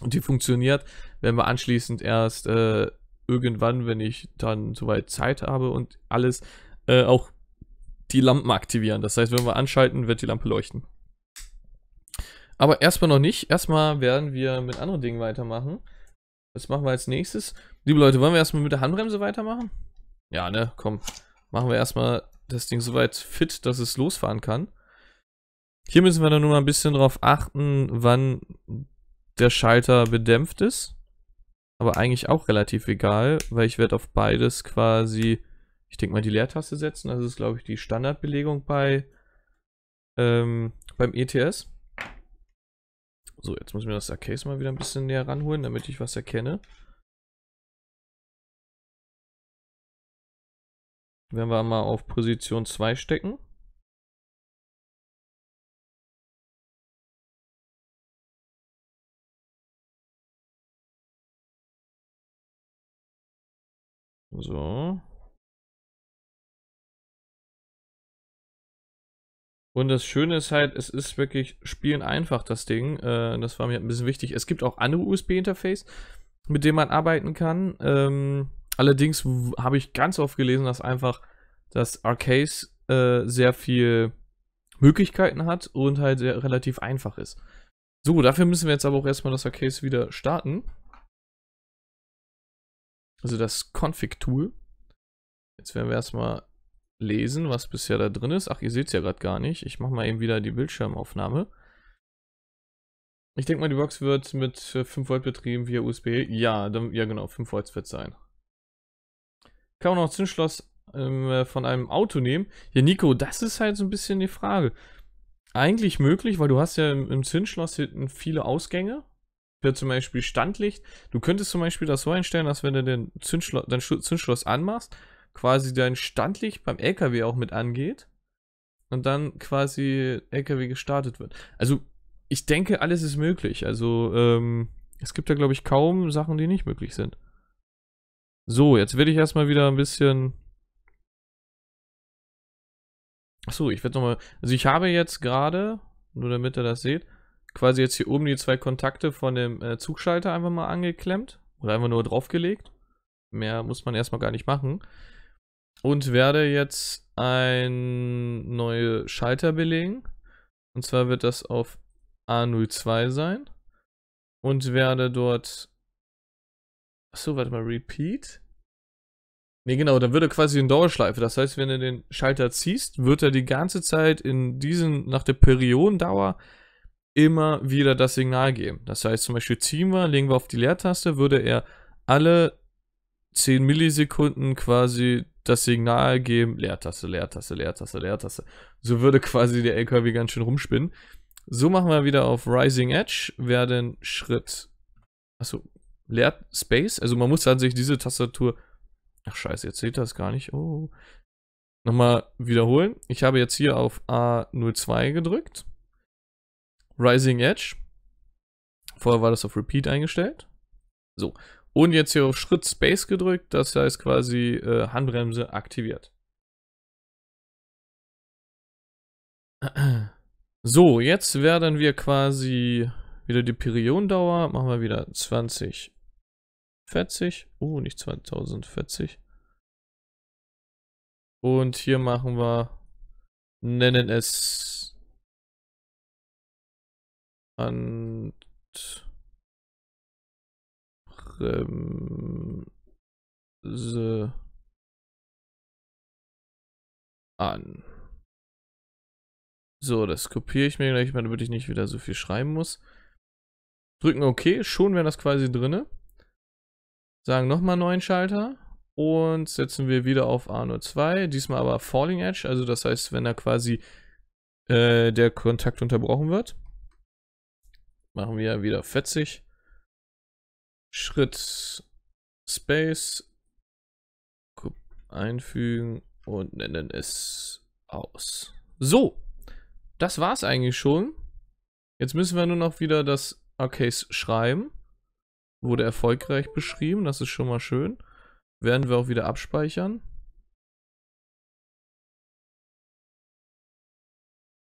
und die funktioniert, werden wir anschließend erst äh, irgendwann, wenn ich dann soweit Zeit habe und alles, äh, auch die Lampen aktivieren. Das heißt, wenn wir anschalten, wird die Lampe leuchten. Aber erstmal noch nicht. Erstmal werden wir mit anderen Dingen weitermachen. Was machen wir als nächstes? Liebe Leute, wollen wir erstmal mit der Handbremse weitermachen? Ja, ne? Komm. Machen wir erstmal das Ding soweit fit, dass es losfahren kann. Hier müssen wir dann nur mal ein bisschen drauf achten, wann der Schalter bedämpft ist. Aber eigentlich auch relativ egal, weil ich werde auf beides quasi, ich denke mal, die Leertaste setzen. Das ist, glaube ich, die Standardbelegung bei ähm, beim ETS. So, jetzt muss ich mir das Case mal wieder ein bisschen näher ranholen, damit ich was erkenne. Wenn wir mal auf Position 2 stecken. So. Und das Schöne ist halt, es ist wirklich spielen einfach, das Ding. Äh, das war mir ein bisschen wichtig. Es gibt auch andere USB-Interface, mit denen man arbeiten kann. Ähm, allerdings habe ich ganz oft gelesen, dass einfach das Arcase äh, sehr viel Möglichkeiten hat und halt sehr relativ einfach ist. So, dafür müssen wir jetzt aber auch erstmal das Arcase wieder starten also das Config-Tool. Jetzt werden wir erstmal lesen, was bisher da drin ist. Ach, ihr seht es ja gerade gar nicht. Ich mache mal eben wieder die Bildschirmaufnahme. Ich denke mal, die Box wird mit 5 äh, Volt betrieben via USB. Ja, dann, ja genau, 5 Volt wird sein. Kann man auch Zündschloss ähm, äh, von einem Auto nehmen? Ja, Nico, das ist halt so ein bisschen die Frage. Eigentlich möglich, weil du hast ja im, Zündschloss hinten viele Ausgänge wäre zum Beispiel Standlicht. Du könntest zum Beispiel das so einstellen, dass wenn du den Zündschloss, dein Zündschloss anmachst, quasi dein Standlicht beim LKW auch mit angeht und dann quasi LKW gestartet wird. Also ich denke, alles ist möglich. Also ähm, es gibt da glaube ich kaum Sachen, die nicht möglich sind. So, jetzt werde ich erstmal wieder ein bisschen Achso, ich werde nochmal. Also ich habe jetzt gerade, nur damit ihr das seht, quasi jetzt hier oben die zwei Kontakte von dem äh, Zugschalter einfach mal angeklemmt oder einfach nur draufgelegt. Mehr muss man erstmal gar nicht machen. Und werde jetzt einen neuen Schalter belegen. Und zwar wird das auf A02 sein. Und werde dort. Achso, warte mal, Repeat. Ne, genau, dann würde quasi in Dauerschleife. Das heißt, wenn du den Schalter ziehst, wird er die ganze Zeit in diesen, nach der Periodendauer immer wieder das Signal geben. Das heißt zum Beispiel ziehen wir, legen wir auf die Leertaste, würde er alle 10 Millisekunden quasi das Signal geben, Leertaste, Leertaste, Leertaste, Leertaste. So würde quasi der LKW ganz schön rumspinnen. So machen wir wieder auf Rising Edge, werden Schritt, achso, Leert Space, also man muss an sich diese Tastatur, ach scheiße, jetzt seht ihr das gar nicht, oh. Nochmal wiederholen. Ich habe jetzt hier auf A02 gedrückt Rising Edge. Vorher war das auf Repeat eingestellt. So. Und jetzt hier auf Schritt Space gedrückt, das heißt quasi äh, Handbremse aktiviert. So, jetzt werden wir quasi wieder die Periodendauer. Machen wir wieder 2040. Oh, nicht 2040. Und hier machen wir, nennen es und Bremse an. So, das kopiere ich mir gleich mal, damit ich nicht wieder so viel schreiben muss. Drücken OK, schon wäre das quasi drinne. Sagen nochmal neuen Schalter und setzen wir wieder auf A02, diesmal aber Falling Edge, also das heißt, wenn da quasi äh, der Kontakt unterbrochen wird machen wir wieder 40. Schritt Space einfügen und nennen es aus. So, das war's eigentlich schon. Jetzt müssen wir nur noch wieder das Arcase schreiben. Wurde erfolgreich beschrieben, das ist schon mal schön. Werden wir auch wieder abspeichern.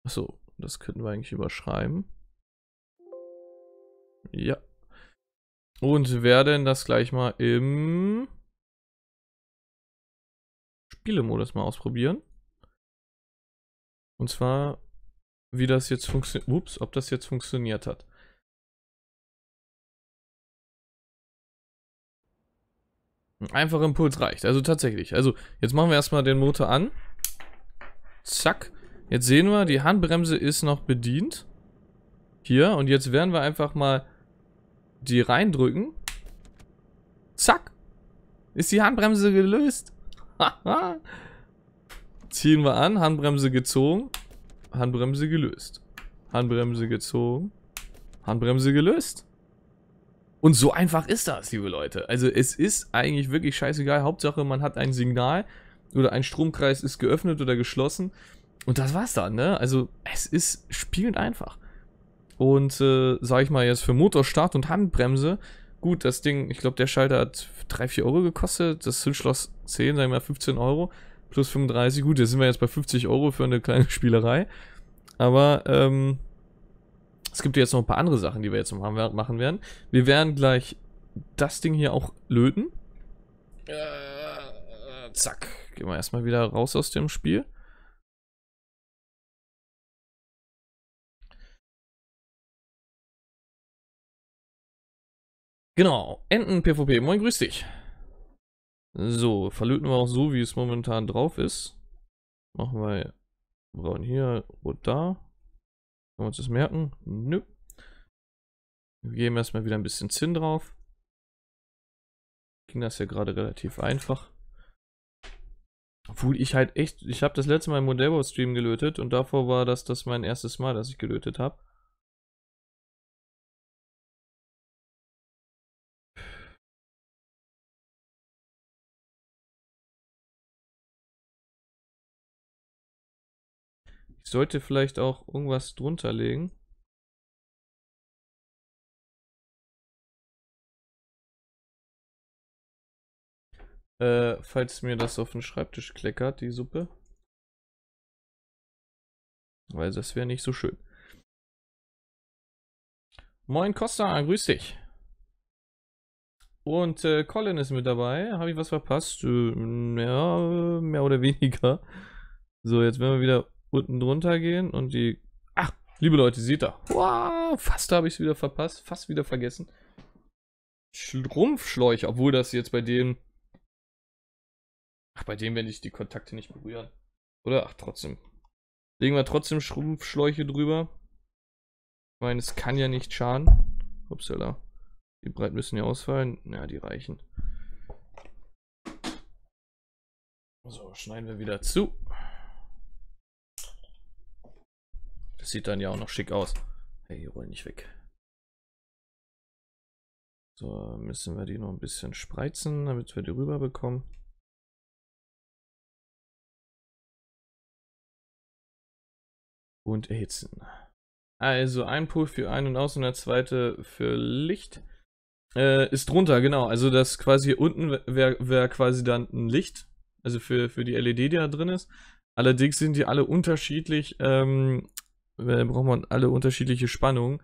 Achso, das könnten wir eigentlich überschreiben. Ja. Und werden das gleich mal im Spielemodus mal ausprobieren. Und zwar, wie das jetzt funktioniert. Ups, ob das jetzt funktioniert hat. Ein einfacher Impuls reicht. Also tatsächlich. Also jetzt machen wir erstmal den Motor an. Zack. Jetzt sehen wir, die Handbremse ist noch bedient. Hier. Und jetzt werden wir einfach mal die reindrücken. Zack. Ist die Handbremse gelöst. Ziehen wir an, Handbremse gezogen, Handbremse gelöst. Handbremse gezogen, Handbremse gelöst. Und so einfach ist das, liebe Leute. Also es ist eigentlich wirklich scheißegal. Hauptsache, man hat ein Signal oder ein Stromkreis ist geöffnet oder geschlossen. Und das war's dann, ne? Also es ist spielend einfach. Und, äh, sag ich mal jetzt für Motorstart und Handbremse, gut, das Ding, ich glaube, der Schalter hat 3, 4 Euro gekostet, das Zündschloss 10, sagen wir mal 15 Euro, plus 35, gut, jetzt sind wir jetzt bei 50 Euro für eine kleine Spielerei. Aber, ähm, es gibt jetzt noch ein paar andere Sachen, die wir jetzt noch machen werden. Wir werden gleich das Ding hier auch löten. Äh, äh zack, gehen wir erstmal wieder raus aus dem Spiel. Genau, Enten PvP, moin, grüß dich. So, verlöten wir auch so, wie es momentan drauf ist. Machen wir braun hier, rot da. Können wir uns das merken? Nö. Wir geben erstmal wieder ein bisschen Zinn drauf. Ging das ja gerade relativ einfach. Obwohl ich halt echt, ich habe das letzte Mal im Modellbau-Stream gelötet und davor war das das mein erstes Mal, dass ich gelötet habe. Ich sollte vielleicht auch irgendwas drunter legen. Äh, falls mir das auf den Schreibtisch kleckert, die Suppe. Weil das wäre nicht so schön. Moin Costa, grüß dich. Und äh, Colin ist mit dabei. Habe ich was verpasst? Äh, ja, mehr oder weniger. So, jetzt werden wir wieder unten drunter gehen und die... Ach, liebe Leute, seht ihr. Wow, fast habe ich es wieder verpasst, fast wieder vergessen. Schrumpfschläuche, obwohl das jetzt bei denen... Ach, bei denen werde ich die Kontakte nicht berühren. Oder? Ach, trotzdem. Legen wir trotzdem Schrumpfschläuche drüber. Ich meine, es kann ja nicht schaden. Upsala. Die Breiten müssen ja ausfallen. Na, ja, die reichen. So, schneiden wir wieder zu. sieht dann ja auch noch schick aus. Hey, rollen nicht weg. So, müssen wir die noch ein bisschen spreizen, damit wir die rüber bekommen. Und erhitzen. Also ein Pool für Ein- und Aus und der zweite für Licht. Äh, ist drunter, genau. Also das quasi hier unten wäre wär quasi dann ein Licht. Also für, für die LED, die da drin ist. Allerdings sind die alle unterschiedlich ähm, äh, braucht man alle unterschiedliche Spannungen.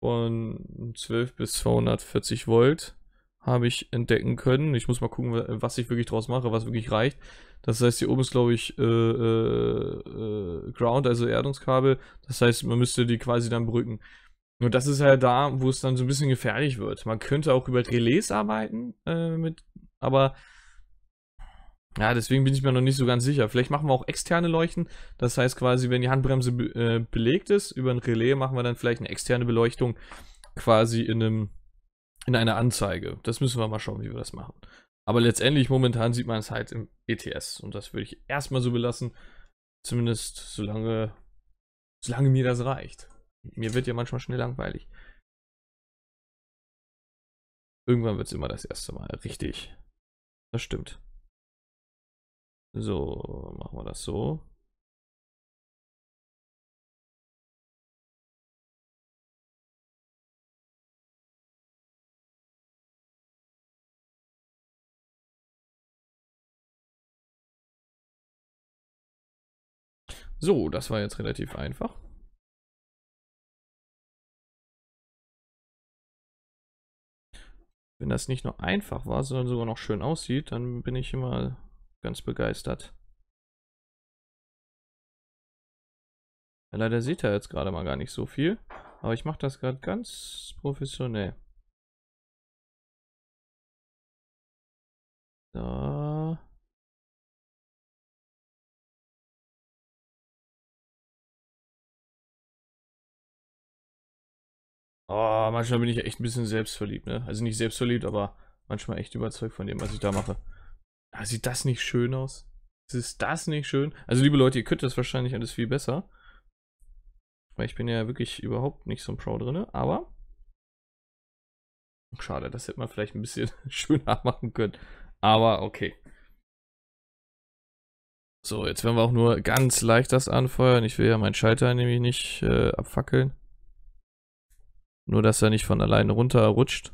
Von 12 bis 240 Volt habe ich entdecken können. Ich muss mal gucken, was ich wirklich draus mache, was wirklich reicht. Das heißt, hier oben ist, glaube ich, äh, äh, äh, Ground, also Erdungskabel. Das heißt, man müsste die quasi dann brücken. Nur das ist halt da, wo es dann so ein bisschen gefährlich wird. Man könnte auch über Relais arbeiten, äh, mit, aber ja, deswegen bin ich mir noch nicht so ganz sicher. Vielleicht machen wir auch externe Leuchten. Das heißt quasi, wenn die Handbremse be äh, belegt ist, über ein Relais machen wir dann vielleicht eine externe Beleuchtung quasi in, einem, in einer Anzeige. Das müssen wir mal schauen, wie wir das machen. Aber letztendlich momentan sieht man es halt im ETS. Und das würde ich erstmal so belassen. Zumindest solange, solange mir das reicht. Mir wird ja manchmal schnell langweilig. Irgendwann wird es immer das erste Mal. Richtig. Das stimmt. So, machen wir das so. So, das war jetzt relativ einfach. Wenn das nicht nur einfach war, sondern sogar noch schön aussieht, dann bin ich immer ganz begeistert. leider sieht er jetzt gerade mal gar nicht so viel, aber ich mache das gerade ganz professionell. Da. Oh, manchmal bin ich echt ein bisschen selbstverliebt, ne? Also nicht selbstverliebt, aber manchmal echt überzeugt von dem, was ich da mache. Ah, sieht das nicht schön aus? Ist das nicht schön? Also, liebe Leute, ihr könnt das wahrscheinlich alles viel besser. Weil ich bin ja wirklich überhaupt nicht so ein Pro drin, aber. Schade, das hätte man vielleicht ein bisschen schöner machen können. Aber okay. So, jetzt werden wir auch nur ganz leicht das anfeuern. Ich will ja meinen Schalter nämlich nicht äh, abfackeln. Nur, dass er nicht von alleine runterrutscht.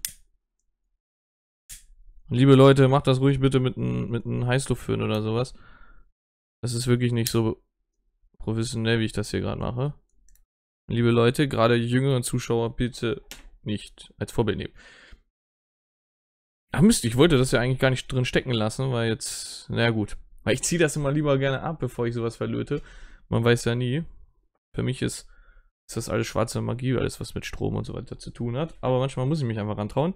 Liebe Leute, macht das ruhig bitte mit einem mit Heißluftföhn oder sowas. Das ist wirklich nicht so professionell, wie ich das hier gerade mache. Liebe Leute, gerade jüngere Zuschauer bitte nicht als Vorbild nehmen. Ach Mist, ich wollte das ja eigentlich gar nicht drin stecken lassen, weil jetzt, naja gut. Weil ich ziehe das immer lieber gerne ab, bevor ich sowas verlöte. Man weiß ja nie. Für mich ist, ist das alles schwarze Magie, alles was mit Strom und so weiter zu tun hat. Aber manchmal muss ich mich einfach rantrauen.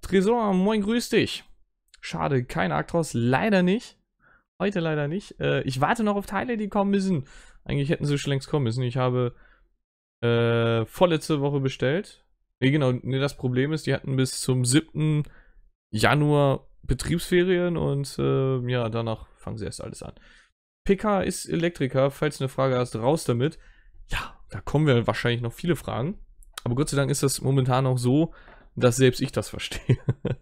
Tresor, moin, grüß dich. Schade, kein Actros, leider nicht. Heute leider nicht. Äh, ich warte noch auf Teile, die kommen müssen. Eigentlich hätten sie schon längst kommen müssen. Ich habe äh, vorletzte Woche bestellt. Ne, genau, nee, das Problem ist, die hatten bis zum 7. Januar Betriebsferien und äh, ja, danach fangen sie erst alles an. PK ist Elektriker, falls du eine Frage hast, raus damit. Ja, da kommen wir wahrscheinlich noch viele Fragen. Aber Gott sei Dank ist das momentan auch so, dass selbst ich das verstehe.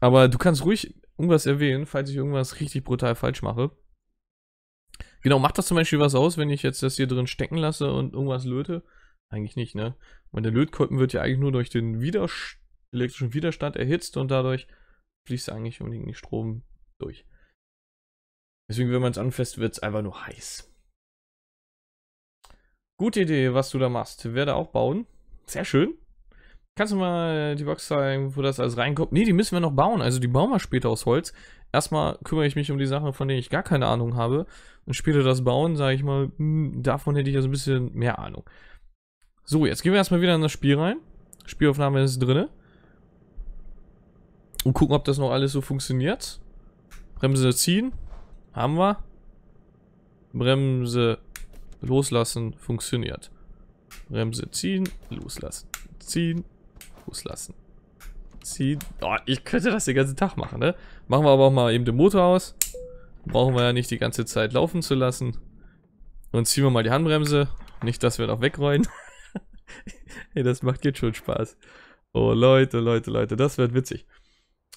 Aber du kannst ruhig irgendwas erwähnen, falls ich irgendwas richtig brutal falsch mache. Genau, macht das zum Beispiel was aus, wenn ich jetzt das hier drin stecken lasse und irgendwas löte? Eigentlich nicht, ne? Weil der Lötkolben wird ja eigentlich nur durch den Widerst elektrischen Widerstand erhitzt und dadurch fließt eigentlich unbedingt nicht Strom durch. Deswegen, wenn man es anfasst, wird es einfach nur heiß. Gute Idee, was du da machst. Werde auch bauen. Sehr schön. Kannst du mal die Box zeigen, wo das alles reinkommt? Ne, die müssen wir noch bauen. Also die bauen wir später aus Holz. Erstmal kümmere ich mich um die Sachen, von denen ich gar keine Ahnung habe. Und später das Bauen, sage ich mal, hm, davon hätte ich also ein bisschen mehr Ahnung. So, jetzt gehen wir erstmal wieder in das Spiel rein. Spielaufnahme ist drin. Und gucken, ob das noch alles so funktioniert. Bremse ziehen. Haben wir. Bremse loslassen funktioniert. Bremse ziehen, loslassen. Ziehen, Akkus lassen. Sie, Oh, ich könnte das den ganzen Tag machen, ne? Machen wir aber auch mal eben den Motor aus. Brauchen wir ja nicht die ganze Zeit laufen zu lassen. Und ziehen wir mal die Handbremse. Nicht, dass wir noch wegrollen. hey, das macht jetzt schon Spaß. Oh, Leute, Leute, Leute, das wird witzig.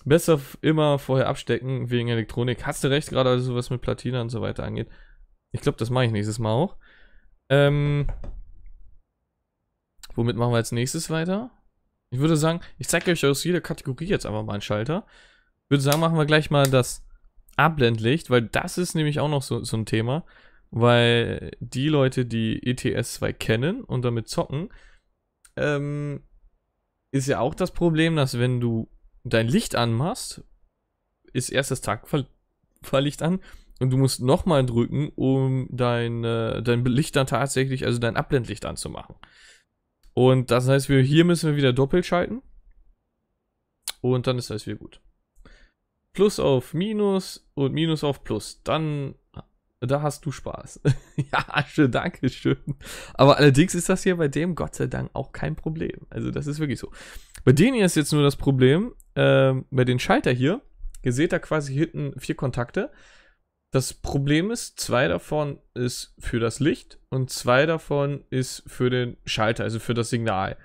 Besser immer vorher abstecken wegen Elektronik. Hast du recht, gerade also was mit Platine und so weiter angeht. Ich glaube, das mache ich nächstes Mal auch. Ähm, womit machen wir als nächstes weiter? Ich würde sagen, ich zeige euch aus jeder Kategorie jetzt einfach mal einen Schalter. Ich würde sagen, machen wir gleich mal das Abblendlicht, weil das ist nämlich auch noch so, so ein Thema. Weil die Leute, die ETS 2 kennen und damit zocken, ähm, ist ja auch das Problem, dass wenn du dein Licht anmachst, ist erst das Tagverlicht an und du musst nochmal drücken, um dein, äh, dein Licht dann tatsächlich, also dein Abblendlicht anzumachen. Und das heißt, wir hier müssen wir wieder doppelt schalten. Und dann ist das wieder gut. Plus auf Minus und Minus auf Plus. Dann, da hast du Spaß. ja, schön, danke schön. Aber allerdings ist das hier bei dem Gott sei Dank auch kein Problem. Also das ist wirklich so. Bei denen hier ist jetzt nur das Problem, äh, bei den Schalter hier, ihr seht da quasi hinten vier Kontakte. Das Problem ist, zwei davon ist für das Licht und zwei davon ist für den Schalter, also für das Signal.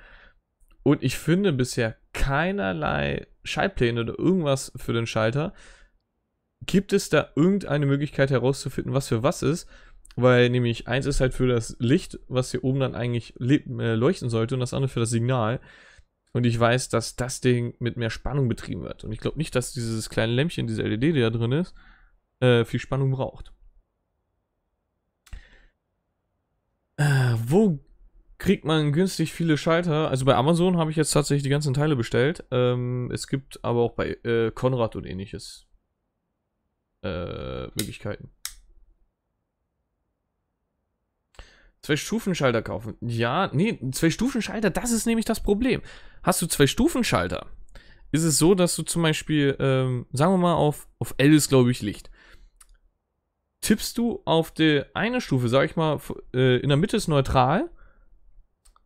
Und ich finde bisher keinerlei Schaltpläne oder irgendwas für den Schalter. Gibt es da irgendeine Möglichkeit herauszufinden, was für was ist? Weil nämlich eins ist halt für das Licht, was hier oben dann eigentlich äh, leuchten sollte, und das andere für das Signal. Und ich weiß, dass das Ding mit mehr Spannung betrieben wird. Und ich glaube nicht, dass dieses kleine Lämpchen, diese LED, die da drin ist, äh, viel Spannung braucht. Äh, wo kriegt man günstig viele Schalter? Also bei Amazon habe ich jetzt tatsächlich die ganzen Teile bestellt. Ähm, es gibt aber auch bei äh, Konrad und ähnliches äh, Möglichkeiten. Zwei Stufenschalter kaufen. Ja, nee, zwei Stufenschalter, das ist nämlich das Problem. Hast du zwei Stufenschalter, ist es so, dass du zum Beispiel, ähm, sagen wir mal, auf, auf L ist, glaube ich, Licht tippst du auf die eine Stufe, sag ich mal, äh, in der Mitte ist neutral,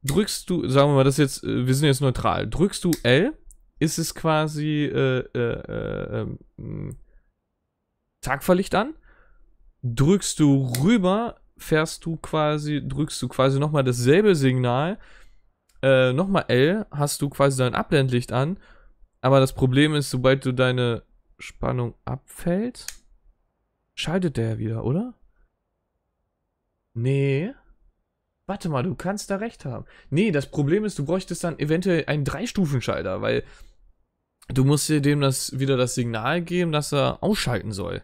drückst du, sagen wir mal, das jetzt, äh, wir sind jetzt neutral, drückst du L, ist es quasi äh, äh, äh, ähm, Tagverlicht an, drückst du rüber, fährst du quasi, drückst du quasi nochmal dasselbe Signal, äh, nochmal L, hast du quasi dein Abblendlicht an, aber das Problem ist, sobald du deine Spannung abfällt, Schaltet der wieder, oder? Nee. Warte mal, du kannst da recht haben. Nee, das Problem ist, du bräuchtest dann eventuell einen drei stufen weil du musst dir dem das wieder das Signal geben, dass er ausschalten soll.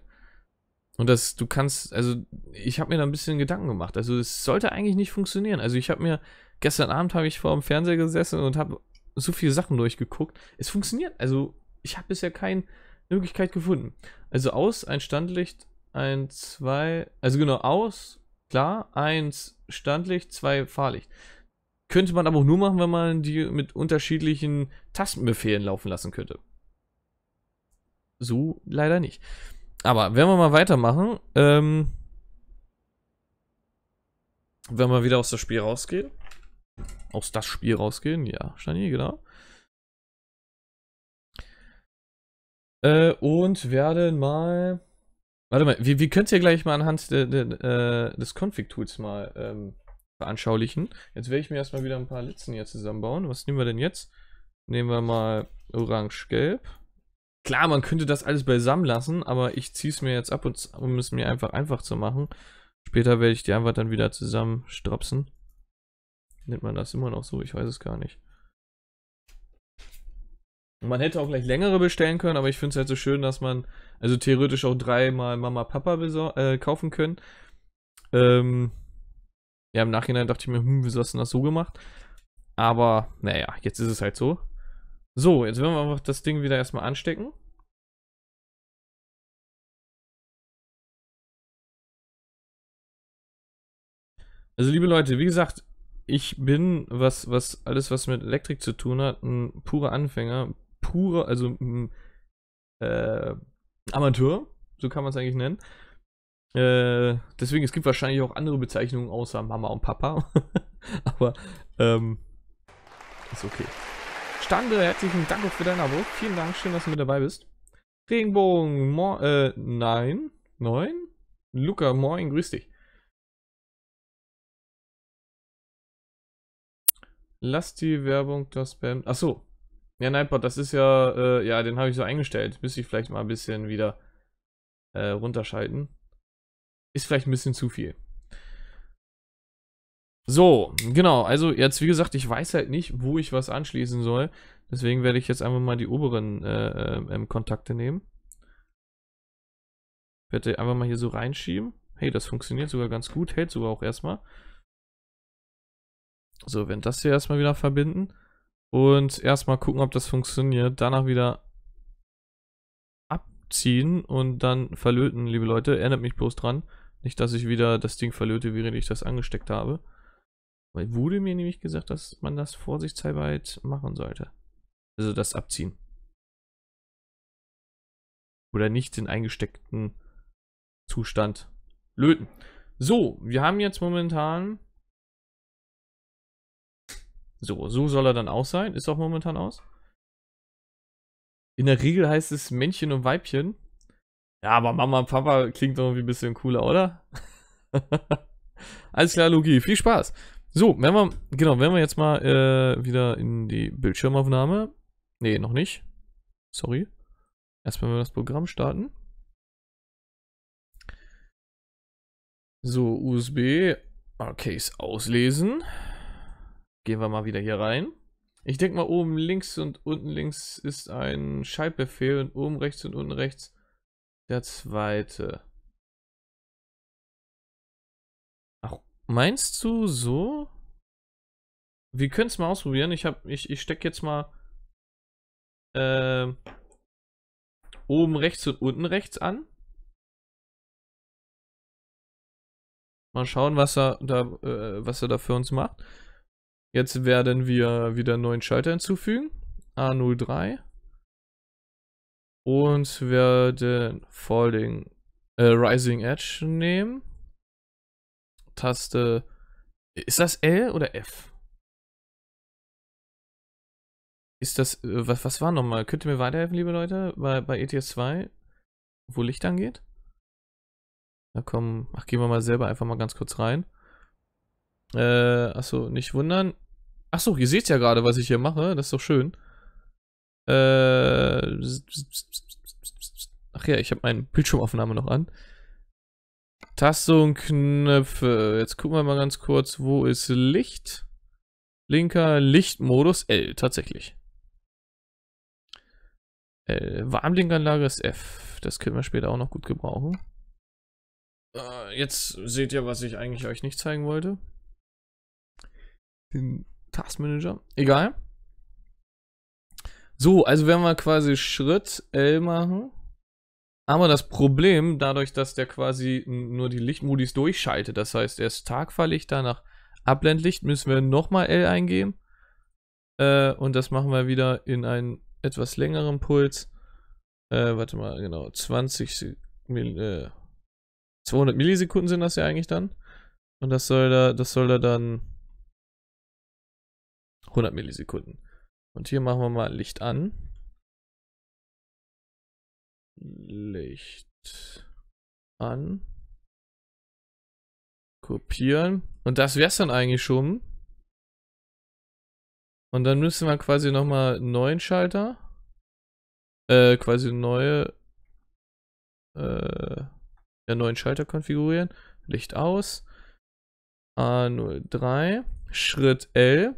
Und das, du kannst, also ich habe mir da ein bisschen Gedanken gemacht. Also es sollte eigentlich nicht funktionieren. Also ich habe mir, gestern Abend habe ich vor dem Fernseher gesessen und habe so viele Sachen durchgeguckt. Es funktioniert. Also ich habe bisher keine Möglichkeit gefunden. Also aus, ein Standlicht, 1, 2, also genau, aus, klar, 1 Standlicht, 2 Fahrlicht. Könnte man aber auch nur machen, wenn man die mit unterschiedlichen Tastenbefehlen laufen lassen könnte. So leider nicht. Aber wenn wir mal weitermachen, ähm, wenn wir wieder aus das Spiel rausgehen, aus das Spiel rausgehen, ja, Stani, genau. Äh, und werden mal Warte mal, wir, wir können es ja gleich mal anhand de, de, de, äh, des Config-Tools mal ähm, veranschaulichen. Jetzt werde ich mir erstmal wieder ein paar Litzen hier zusammenbauen. Was nehmen wir denn jetzt? Nehmen wir mal orange-gelb. Klar, man könnte das alles beisammen lassen, aber ich ziehe es mir jetzt ab, und, um es mir einfach einfach zu machen. Später werde ich die einfach dann wieder zusammenstropsen. Nennt man das immer noch so? Ich weiß es gar nicht. Man hätte auch gleich längere bestellen können, aber ich finde es halt so schön, dass man also theoretisch auch dreimal Mama Papa äh, kaufen können. Ähm, ja, im Nachhinein dachte ich mir, hm, wieso hast du das so gemacht? Aber naja, jetzt ist es halt so. So, jetzt werden wir einfach das Ding wieder erstmal anstecken. Also liebe Leute, wie gesagt, ich bin, was, was alles, was mit Elektrik zu tun hat, ein purer Anfänger, pure, also hm, äh, Amateur, so kann man es eigentlich nennen. Äh, deswegen, es gibt wahrscheinlich auch andere Bezeichnungen außer Mama und Papa. Aber ähm, ist okay. Stande, herzlichen Dank für dein Abo. Vielen Dank, schön, dass du mit dabei bist. Regenbogen, moin, äh, nein, neun. Luca, moin, grüß dich. Lass die Werbung das Spam. Achso, ja, Nightbot, das ist ja, äh, ja, den habe ich so eingestellt. Müsste ich vielleicht mal ein bisschen wieder äh, runterschalten. Ist vielleicht ein bisschen zu viel. So, genau, also jetzt wie gesagt, ich weiß halt nicht, wo ich was anschließen soll. Deswegen werde ich jetzt einfach mal die oberen äh, äh ähm, Kontakte nehmen. Ich werde einfach mal hier so reinschieben. Hey, das funktioniert sogar ganz gut, hält sogar auch erstmal. So, wenn das hier erstmal wieder verbinden. Und erstmal gucken, ob das funktioniert. Danach wieder abziehen und dann verlöten, liebe Leute. Erinnert mich bloß dran. Nicht, dass ich wieder das Ding verlöte, während ich das angesteckt habe. Weil wurde mir nämlich gesagt, dass man das vorsichtshalber machen sollte. Also das Abziehen. Oder nicht den eingesteckten Zustand löten. So, wir haben jetzt momentan so, so soll er dann auch sein. Ist auch momentan aus. In der Regel heißt es Männchen und Weibchen. Ja, aber Mama und Papa klingt irgendwie ein bisschen cooler, oder? Alles klar, Logi. Viel Spaß. So, wenn wir, genau, wenn wir jetzt mal äh, wieder in die Bildschirmaufnahme. Nee, noch nicht. Sorry. Erst wenn wir das Programm starten. So, USB. Case auslesen. Gehen wir mal wieder hier rein. Ich denke mal, oben links und unten links ist ein Schaltbefehl und oben rechts und unten rechts der zweite. Ach, meinst du so? Wir können es mal ausprobieren. Ich habe, ich, ich stecke jetzt mal äh, oben rechts und unten rechts an. Mal schauen, was er da, äh, was er da für uns macht. Jetzt werden wir wieder einen neuen Schalter hinzufügen. A03. Und werden Falling, äh, Rising Edge nehmen. Taste. Ist das L oder F? Ist das, äh, was, was war nochmal? Könnt ihr mir weiterhelfen, liebe Leute, bei, bei ETS 2, wo Licht angeht? Na komm, ach, gehen wir mal selber einfach mal ganz kurz rein. Äh, achso, nicht wundern. Achso, ihr seht ja gerade, was ich hier mache. Ne? Das ist doch schön. Äh, ach ja, ich habe meine Bildschirmaufnahme noch an. Tastung, Knöpfe. Jetzt gucken wir mal ganz kurz, wo ist Licht? Linker Lichtmodus L, tatsächlich. L. Äh, Warmlinkanlage ist F. Das können wir später auch noch gut gebrauchen. Äh, jetzt seht ihr, was ich eigentlich euch nicht zeigen wollte. Den hm. Taskmanager. Egal. So, also werden wir quasi Schritt L machen. Aber das Problem, dadurch, dass der quasi nur die Lichtmodis durchschaltet, das heißt, erst Tagfahrlicht, danach Abblendlicht, müssen wir nochmal L eingeben. Äh, und das machen wir wieder in einen etwas längeren Puls. Äh, warte mal, genau, 20 Mill äh, 200 Millisekunden sind das ja eigentlich dann. Und das soll da, das soll da dann 100 Millisekunden. Und hier machen wir mal Licht an. Licht an. Kopieren. Und das wäre es dann eigentlich schon. Und dann müssen wir quasi nochmal einen neuen Schalter. Äh, quasi neue. Äh, ja, neuen Schalter konfigurieren. Licht aus. A03. Schritt L.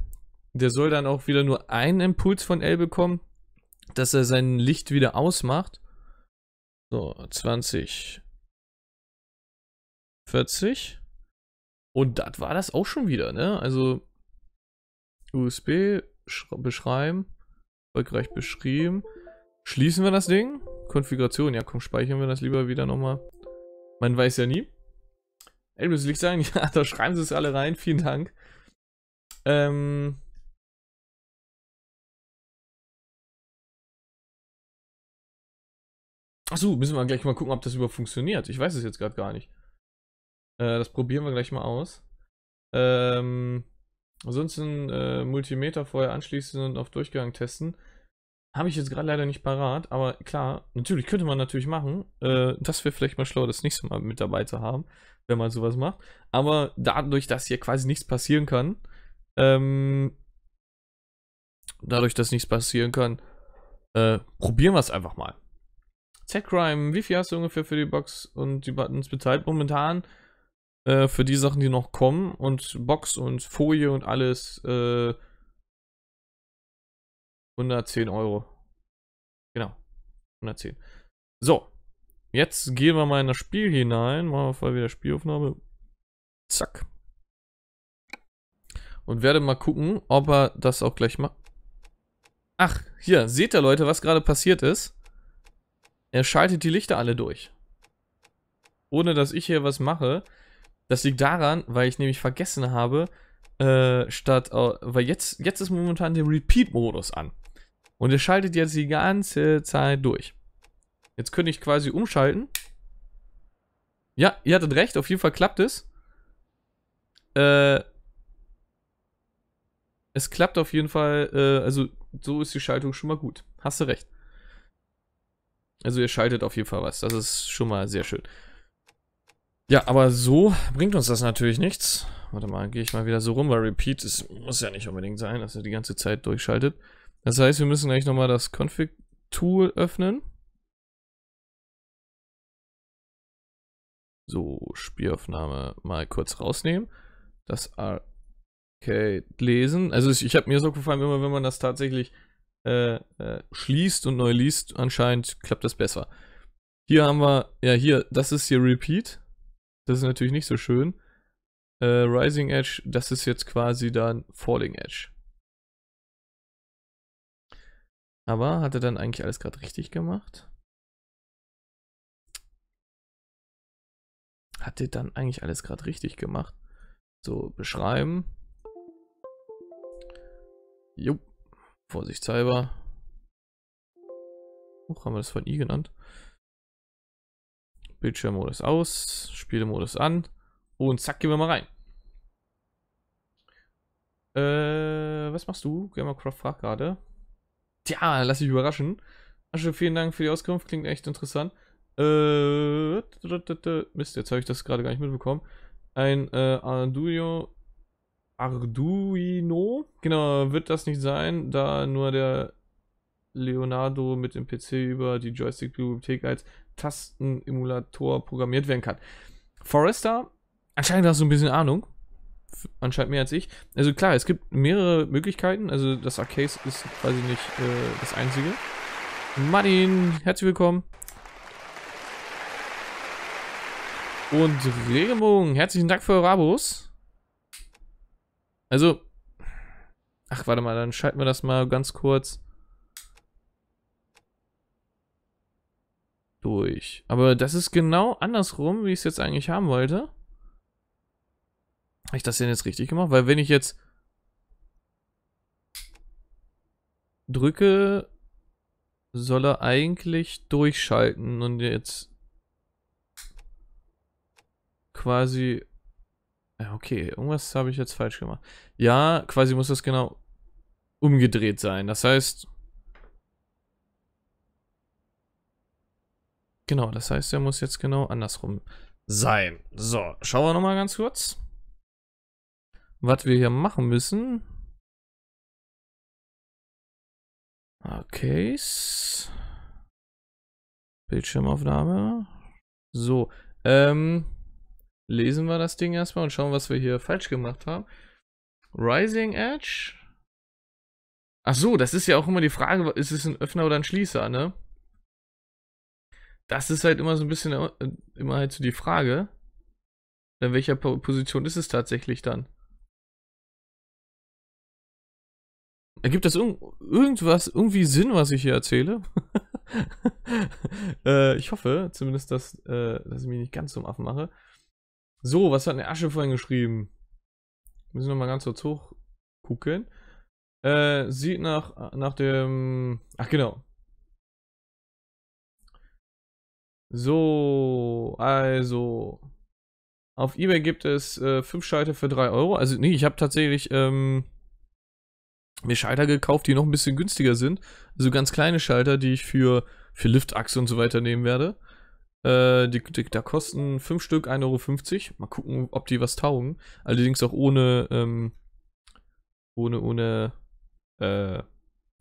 Der soll dann auch wieder nur einen Impuls von L bekommen, dass er sein Licht wieder ausmacht. So, 20. 40. Und das war das auch schon wieder, ne? Also USB beschreiben, erfolgreich beschrieben. Schließen wir das Ding? Konfiguration, ja komm, speichern wir das lieber wieder nochmal. Man weiß ja nie. Elvis, will ich sagen, ja, da schreiben sie es alle rein, vielen Dank. Ähm, Achso, müssen wir gleich mal gucken, ob das überhaupt funktioniert. Ich weiß es jetzt gerade gar nicht. Äh, das probieren wir gleich mal aus. Ähm, ansonsten äh, Multimeter vorher anschließen und auf Durchgang testen. Habe ich jetzt gerade leider nicht parat, aber klar, natürlich könnte man natürlich machen. Äh, das wäre vielleicht mal schlau, das nächste Mal mit dabei zu haben, wenn man sowas macht. Aber dadurch, dass hier quasi nichts passieren kann, ähm, dadurch, dass nichts passieren kann, äh, probieren wir es einfach mal. Z-Crime, wie viel hast du ungefähr für die Box und die Buttons bezahlt momentan? Äh, für die Sachen, die noch kommen und Box und Folie und alles äh, 110 Euro. Genau, 110. So, jetzt gehen wir mal in das Spiel hinein. Machen wir mal wieder Spielaufnahme. Zack. Und werde mal gucken, ob er das auch gleich macht. Ach, hier, seht ihr Leute, was gerade passiert ist? Er schaltet die Lichter alle durch. Ohne dass ich hier was mache. Das liegt daran, weil ich nämlich vergessen habe, äh, statt, äh, weil jetzt, jetzt ist momentan der Repeat-Modus an. Und er schaltet jetzt die ganze Zeit durch. Jetzt könnte ich quasi umschalten. Ja, ihr hattet recht, auf jeden Fall klappt es. Äh, es klappt auf jeden Fall, äh, also so ist die Schaltung schon mal gut. Hast du recht. Also ihr schaltet auf jeden Fall was. Das ist schon mal sehr schön. Ja, aber so bringt uns das natürlich nichts. Warte mal, gehe ich mal wieder so rum, weil Repeat ist, muss ja nicht unbedingt sein, dass er die ganze Zeit durchschaltet. Das heißt, wir müssen gleich nochmal das Config-Tool öffnen. So, Spielaufnahme mal kurz rausnehmen. Das Arcade lesen. Also ich habe mir so gefallen, wenn wenn man das tatsächlich äh, äh, schließt und neu liest, anscheinend klappt das besser. Hier haben wir, ja hier, das ist hier Repeat. Das ist natürlich nicht so schön. Äh, Rising Edge, das ist jetzt quasi dann Falling Edge. Aber hat er dann eigentlich alles gerade richtig gemacht? Hat er dann eigentlich alles gerade richtig gemacht? So, beschreiben. Jupp. Vorsichtshalber. Hoch haben wir das von i genannt. Bildschirmmodus aus, Spielmodus an und zack, gehen wir mal rein. Äh, was machst du? Gamercraft fragt gerade. Tja, lass dich überraschen. Asche, vielen Dank für die Auskunft, klingt echt interessant. Äh, Mist, jetzt habe ich das gerade gar nicht mitbekommen. Ein äh, Arduino Arduino. Genau, wird das nicht sein, da nur der Leonardo mit dem PC über die Joystick-Bibliothek als Tastenemulator programmiert werden kann. Forrester, anscheinend hast du ein bisschen Ahnung. Anscheinend mehr als ich. Also klar, es gibt mehrere Möglichkeiten. Also das Arcade ist quasi nicht äh, das einzige. Martin, herzlich willkommen. Und Regemung, herzlichen Dank für eure Abos. Also, ach, warte mal, dann schalten wir das mal ganz kurz durch. Aber das ist genau andersrum, wie ich es jetzt eigentlich haben wollte. Habe ich das denn jetzt richtig gemacht? Weil wenn ich jetzt drücke, soll er eigentlich durchschalten und jetzt quasi äh, okay, irgendwas habe ich jetzt falsch gemacht. Ja, quasi muss das genau umgedreht sein. Das heißt... Genau, das heißt, er muss jetzt genau andersrum sein. So, schauen wir nochmal ganz kurz. Was wir hier machen müssen. Okay. Bildschirmaufnahme. So, ähm lesen wir das Ding erstmal und schauen, was wir hier falsch gemacht haben. Rising Edge. Ach so, das ist ja auch immer die Frage, ist es ein Öffner oder ein Schließer, ne? Das ist halt immer so ein bisschen, äh, immer halt so die Frage. In welcher Position ist es tatsächlich dann? Ergibt das irg irgendwas, irgendwie Sinn, was ich hier erzähle? äh, ich hoffe zumindest, dass, äh, dass ich mich nicht ganz zum Affen mache. So, was hat eine Asche vorhin geschrieben? Müssen wir mal ganz kurz hoch gucken. Äh, sieht nach, nach dem... Ach genau. So, also... Auf Ebay gibt es 5 äh, Schalter für 3 Euro. Also nee, ich habe tatsächlich ähm, mir Schalter gekauft, die noch ein bisschen günstiger sind. Also ganz kleine Schalter, die ich für, für Liftachse und so weiter nehmen werde. Äh, die, die, da kosten 5 Stück 1,50 Euro. Mal gucken, ob die was taugen. Allerdings auch ohne, ähm, ohne, ohne äh,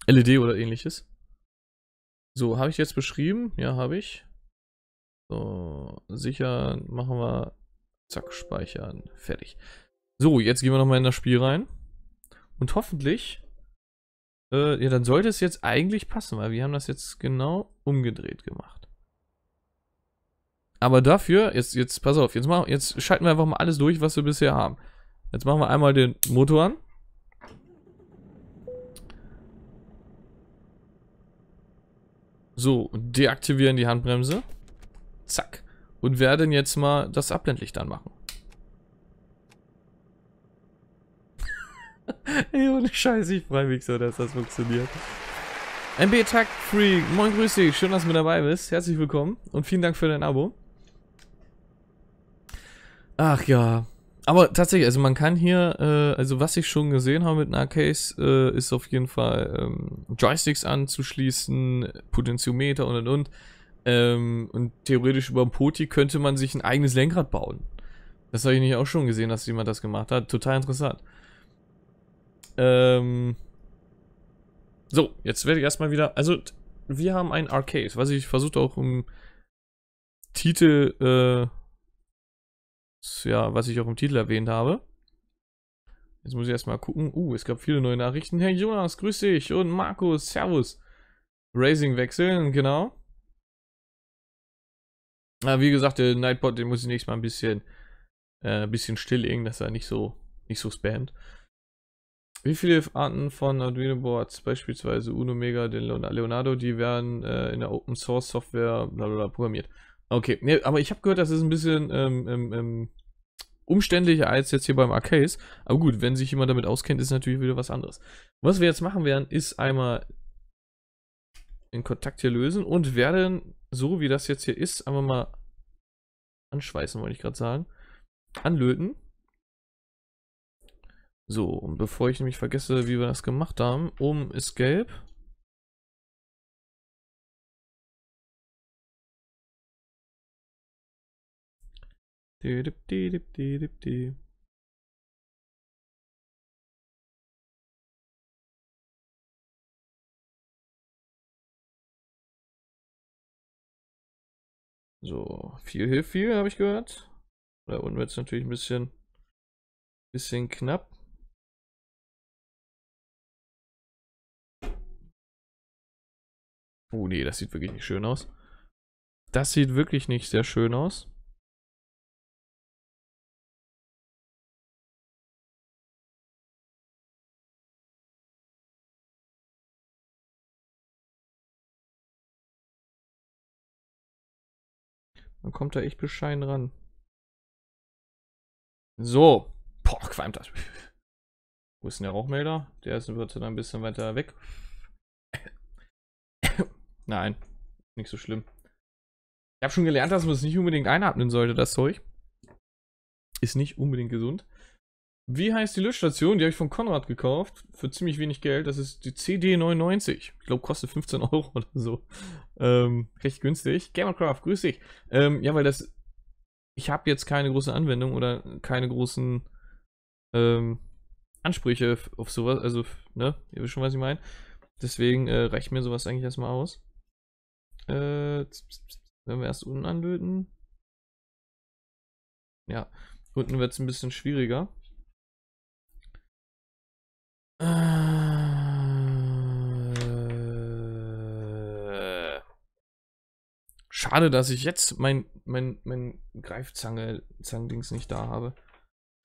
LED oder ähnliches. So, habe ich jetzt beschrieben? Ja, habe ich. So, sichern, machen wir. Zack, speichern. Fertig. So, jetzt gehen wir nochmal in das Spiel rein. Und hoffentlich. Äh, ja, dann sollte es jetzt eigentlich passen, weil wir haben das jetzt genau umgedreht gemacht. Aber dafür, jetzt, jetzt, pass auf, jetzt, machen, jetzt schalten wir einfach mal alles durch, was wir bisher haben. Jetzt machen wir einmal den Motor an. So, deaktivieren die Handbremse. Zack. Und werden jetzt mal das Abblendlicht anmachen. Ey, ohne Scheiße, ich freue mich so, dass das funktioniert. MB Tag Freak, moin grüß dich, schön, dass du mit dabei bist. Herzlich willkommen und vielen Dank für dein Abo. Ach ja. Aber tatsächlich, also man kann hier, äh, also was ich schon gesehen habe mit einer Case, äh, ist auf jeden Fall ähm, Joysticks anzuschließen, Potentiometer und und und. Ähm, und theoretisch über ein Poti könnte man sich ein eigenes Lenkrad bauen. Das habe ich nicht auch schon gesehen, dass jemand das gemacht hat. Total interessant. Ähm so, jetzt werde ich erstmal wieder. Also, wir haben ein Arcade, was ich versucht auch im Titel äh, ja, was ich auch im Titel erwähnt habe. Jetzt muss ich erstmal gucken. Uh, es gab viele neue Nachrichten. Hey Jonas, grüß dich. Und Markus, servus. Racing wechseln, genau. Aber ah, wie gesagt, der Nightbot, den muss ich nächstes Mal ein bisschen, äh, bisschen stilllegen, dass er nicht so, nicht so spammt. Wie viele Arten von Arduino-Boards, beispielsweise Uno Mega, den Leonardo, die werden äh, in der Open Source Software bla bla bla, programmiert? Okay, nee, aber ich habe gehört, das ist ein bisschen ähm, ähm, ähm, umständlicher als jetzt hier beim Arcades. Aber gut, wenn sich jemand damit auskennt, ist natürlich wieder was anderes. Was wir jetzt machen werden, ist einmal den Kontakt hier lösen und werden, so wie das jetzt hier ist, einmal mal anschweißen, wollte ich gerade sagen, anlöten. So, und bevor ich nämlich vergesse, wie wir das gemacht haben, oben ist gelb, so, viel hilft viel, habe ich gehört. Da unten wird es natürlich ein bisschen, bisschen knapp. Oh nee, das sieht wirklich nicht schön aus. Das sieht wirklich nicht sehr schön aus. Man kommt da echt bescheiden ran. So. Boah, qualmt das. Wo ist denn der Rauchmelder? Der ist wird dann ein bisschen weiter weg. Nein, nicht so schlimm. Ich habe schon gelernt, dass man es nicht unbedingt einatmen sollte, das Zeug. Ist nicht unbedingt gesund. Wie heißt die Löschstation? Die habe ich von Konrad gekauft. Für ziemlich wenig Geld. Das ist die CD99. Ich glaube, kostet 15 Euro oder so. Ähm, recht günstig. Gamercraft, grüß dich. Ähm, ja, weil das. Ich habe jetzt keine große Anwendung oder keine großen ähm, Ansprüche auf sowas. Also, ne? Ihr wisst schon, was ich meine. Deswegen äh, reicht mir sowas eigentlich erstmal aus. Äh, wenn wir erst unten anlöten. Ja, unten wird es ein bisschen schwieriger. Äh. schade, dass ich jetzt mein, mein, mein Greifzange, Zangendings nicht da habe.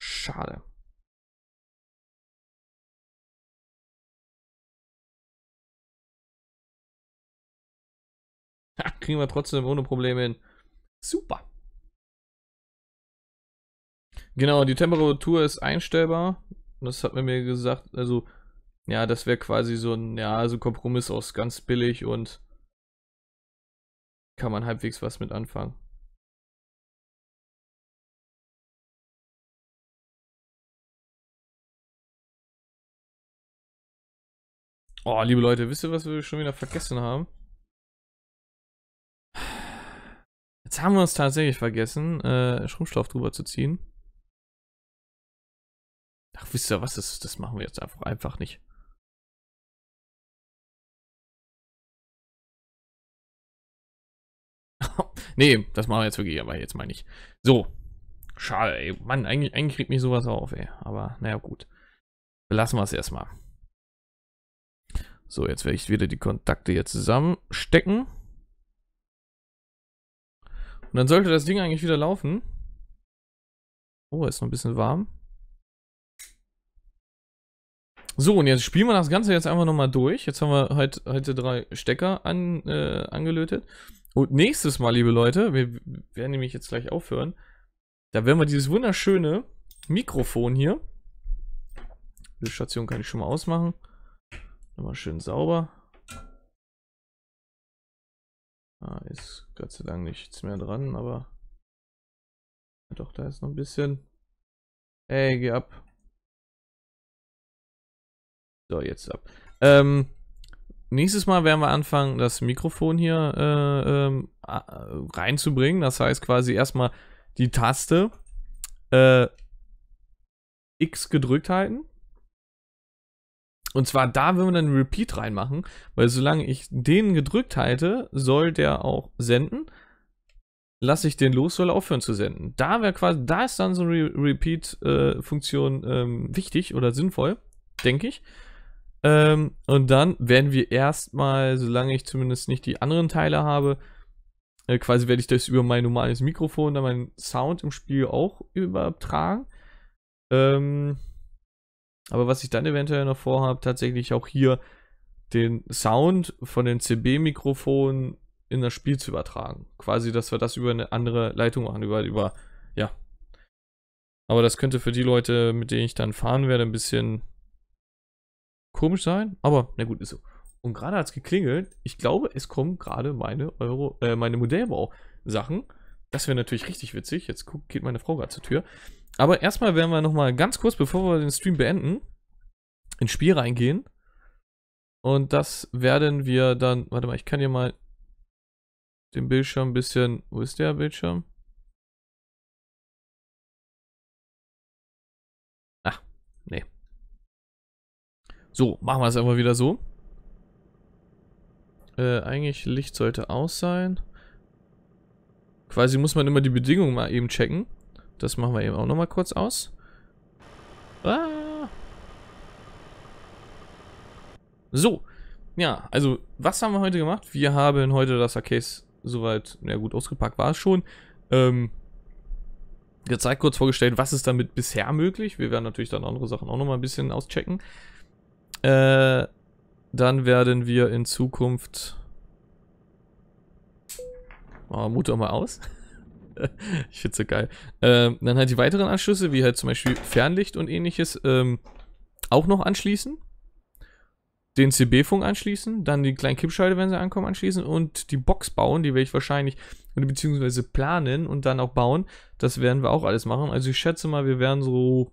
Schade. Ha, kriegen wir trotzdem ohne Probleme hin. Super. Genau, die Temperatur ist einstellbar. Und das hat man mir gesagt, also, ja, das wäre quasi so ein, ja, so ein Kompromiss aus ganz billig und kann man halbwegs was mit anfangen. Oh, liebe Leute, wisst ihr, was wir schon wieder vergessen haben? Jetzt haben wir uns tatsächlich vergessen, äh, Schrumpfstoff drüber zu ziehen wisst ihr was, das, das machen wir jetzt einfach, einfach nicht. nee, das machen wir jetzt wirklich, aber jetzt meine ich. So. Schade, ey. Mann, eigentlich, eigentlich regt mich sowas auf, ey. Aber naja, gut. Belassen wir es erstmal. So, jetzt werde ich wieder die Kontakte hier zusammenstecken. Und dann sollte das Ding eigentlich wieder laufen. Oh, ist noch ein bisschen warm. So, und jetzt spielen wir das Ganze jetzt einfach nochmal durch. Jetzt haben wir halt heute drei Stecker an, äh, angelötet. Und nächstes Mal, liebe Leute, wir werden nämlich jetzt gleich aufhören, da werden wir dieses wunderschöne Mikrofon hier, die Station kann ich schon mal ausmachen, nochmal schön sauber. Ah, ist Gott sei Dank nichts mehr dran, aber doch, da ist noch ein bisschen. Ey, geh ab. So, jetzt ab. Ähm, nächstes Mal werden wir anfangen, das Mikrofon hier äh, ähm, äh, reinzubringen. Das heißt quasi erstmal die Taste äh, X gedrückt halten. Und zwar da wenn wir dann Repeat reinmachen, weil solange ich den gedrückt halte, soll der auch senden. Lasse ich den los, soll er aufhören zu senden. Da wäre quasi, da ist dann so eine Re Repeat-Funktion äh, ähm, wichtig oder sinnvoll, denke ich. Ähm, und dann werden wir erstmal, solange ich zumindest nicht die anderen Teile habe, äh, quasi werde ich das über mein normales Mikrofon, dann mein Sound im Spiel auch übertragen. Ähm, aber was ich dann eventuell noch vorhabe, tatsächlich auch hier den Sound von den CB-Mikrofonen in das Spiel zu übertragen. Quasi, dass wir das über eine andere Leitung machen, über, über, ja. Aber das könnte für die Leute, mit denen ich dann fahren werde, ein bisschen komisch sein, aber na gut, ist so. Und gerade hat es geklingelt. Ich glaube, es kommen gerade meine Euro, äh, meine Modellbau-Sachen. Das wäre natürlich richtig witzig. Jetzt guck, geht meine Frau gerade zur Tür. Aber erstmal werden wir nochmal ganz kurz, bevor wir den Stream beenden, ins Spiel reingehen. Und das werden wir dann. Warte mal, ich kann hier mal den Bildschirm ein bisschen. Wo ist der Bildschirm? Ah, nee. So, machen wir es einfach wieder so. Äh, eigentlich Licht sollte aus sein. Quasi muss man immer die Bedingungen mal eben checken. Das machen wir eben auch nochmal kurz aus. Ah. So. Ja, also was haben wir heute gemacht? Wir haben heute das Arcade soweit, na ja gut, ausgepackt war es schon. Ähm, gezeigt, kurz vorgestellt, was ist damit bisher möglich. Wir werden natürlich dann andere Sachen auch nochmal ein bisschen auschecken. Äh, dann werden wir in Zukunft... Oh, ah, Motor mal aus. ich finde so geil. Ähm, dann halt die weiteren Anschlüsse, wie halt zum Beispiel Fernlicht und ähnliches, ähm, auch noch anschließen. Den CB-Funk anschließen, dann die kleinen Kippschalter, wenn sie ankommen, anschließen und die Box bauen, die werde ich wahrscheinlich, beziehungsweise planen und dann auch bauen. Das werden wir auch alles machen. Also ich schätze mal, wir werden so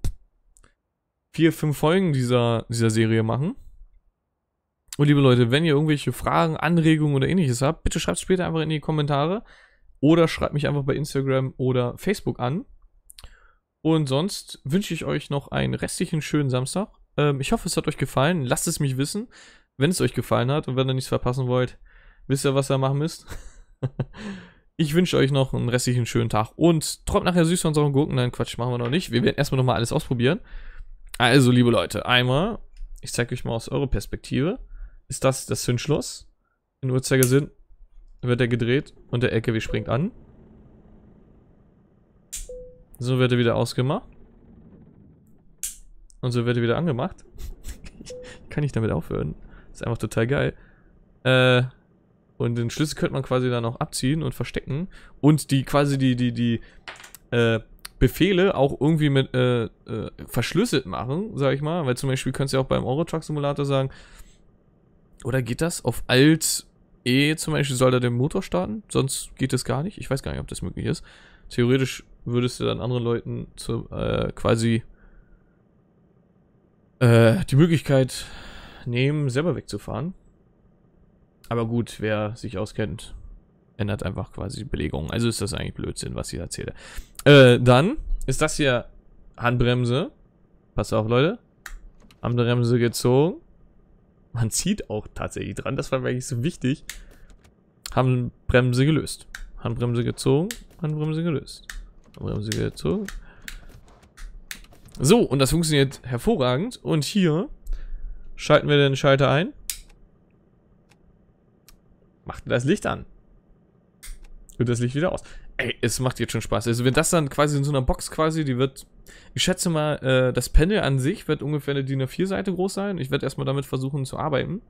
vier, fünf Folgen dieser, dieser Serie machen. Und liebe Leute, wenn ihr irgendwelche Fragen, Anregungen oder ähnliches habt, bitte schreibt es später einfach in die Kommentare oder schreibt mich einfach bei Instagram oder Facebook an. Und sonst wünsche ich euch noch einen restlichen schönen Samstag. Ähm, ich hoffe, es hat euch gefallen. Lasst es mich wissen, wenn es euch gefallen hat und wenn ihr nichts verpassen wollt, wisst ihr, was ihr machen müsst. ich wünsche euch noch einen restlichen schönen Tag und träumt nachher süß von sauren Gurken. Nein, Quatsch, machen wir noch nicht. Wir werden erstmal nochmal alles ausprobieren. Also, liebe Leute, einmal, ich zeige euch mal aus eurer Perspektive, ist das das Zündschloss. In Uhrzeigersinn wird er gedreht und der LKW springt an. So wird er wieder ausgemacht. Und so wird er wieder angemacht. Kann ich damit aufhören? Ist einfach total geil. Äh, und den Schlüssel könnte man quasi dann auch abziehen und verstecken. Und die quasi die, die, die, äh, Befehle auch irgendwie mit äh, äh, verschlüsselt machen, sag ich mal. Weil zum Beispiel könntest du ja auch beim eurotruck Simulator sagen, oder geht das? Auf Alt E zum Beispiel soll da der Motor starten, sonst geht das gar nicht. Ich weiß gar nicht, ob das möglich ist. Theoretisch würdest du dann anderen Leuten zu, äh, quasi äh, die Möglichkeit nehmen, selber wegzufahren. Aber gut, wer sich auskennt, ändert einfach quasi die Belegung. Also ist das eigentlich Blödsinn, was ich erzähle. Äh, dann ist das hier Handbremse. Passt auf, Leute. Handbremse gezogen. Man zieht auch tatsächlich dran. Das war wirklich so wichtig. Handbremse gelöst. Handbremse gezogen. Handbremse gelöst. Handbremse gezogen. So, und das funktioniert hervorragend. Und hier schalten wir den Schalter ein. Macht das Licht an und das Licht wieder aus. Ey, es macht jetzt schon Spaß. Also wenn das dann quasi in so einer Box quasi, die wird, ich schätze mal, äh, das Panel an sich wird ungefähr eine DIN A4-Seite groß sein. Ich werde erstmal damit versuchen zu arbeiten.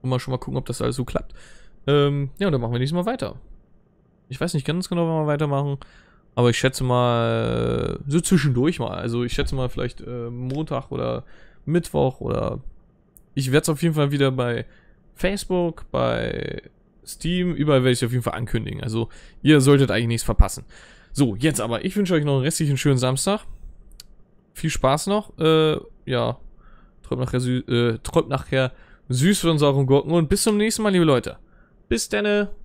Und mal schon mal gucken, ob das alles so klappt. Ähm, ja, und dann machen wir nächstes Mal weiter. Ich weiß nicht ganz genau, wann wir weitermachen. Aber ich schätze mal, äh, so zwischendurch mal. Also ich schätze mal vielleicht äh, Montag oder Mittwoch oder... Ich werde es auf jeden Fall wieder bei Facebook, bei Steam, überall werde ich es auf jeden Fall ankündigen. Also ihr solltet eigentlich nichts verpassen. So, jetzt aber. Ich wünsche euch noch einen restlichen schönen Samstag. Viel Spaß noch. Äh, ja, träumt nachher, sü äh, träumt nachher süß von sauren Gurken. Und bis zum nächsten Mal, liebe Leute. Bis denne.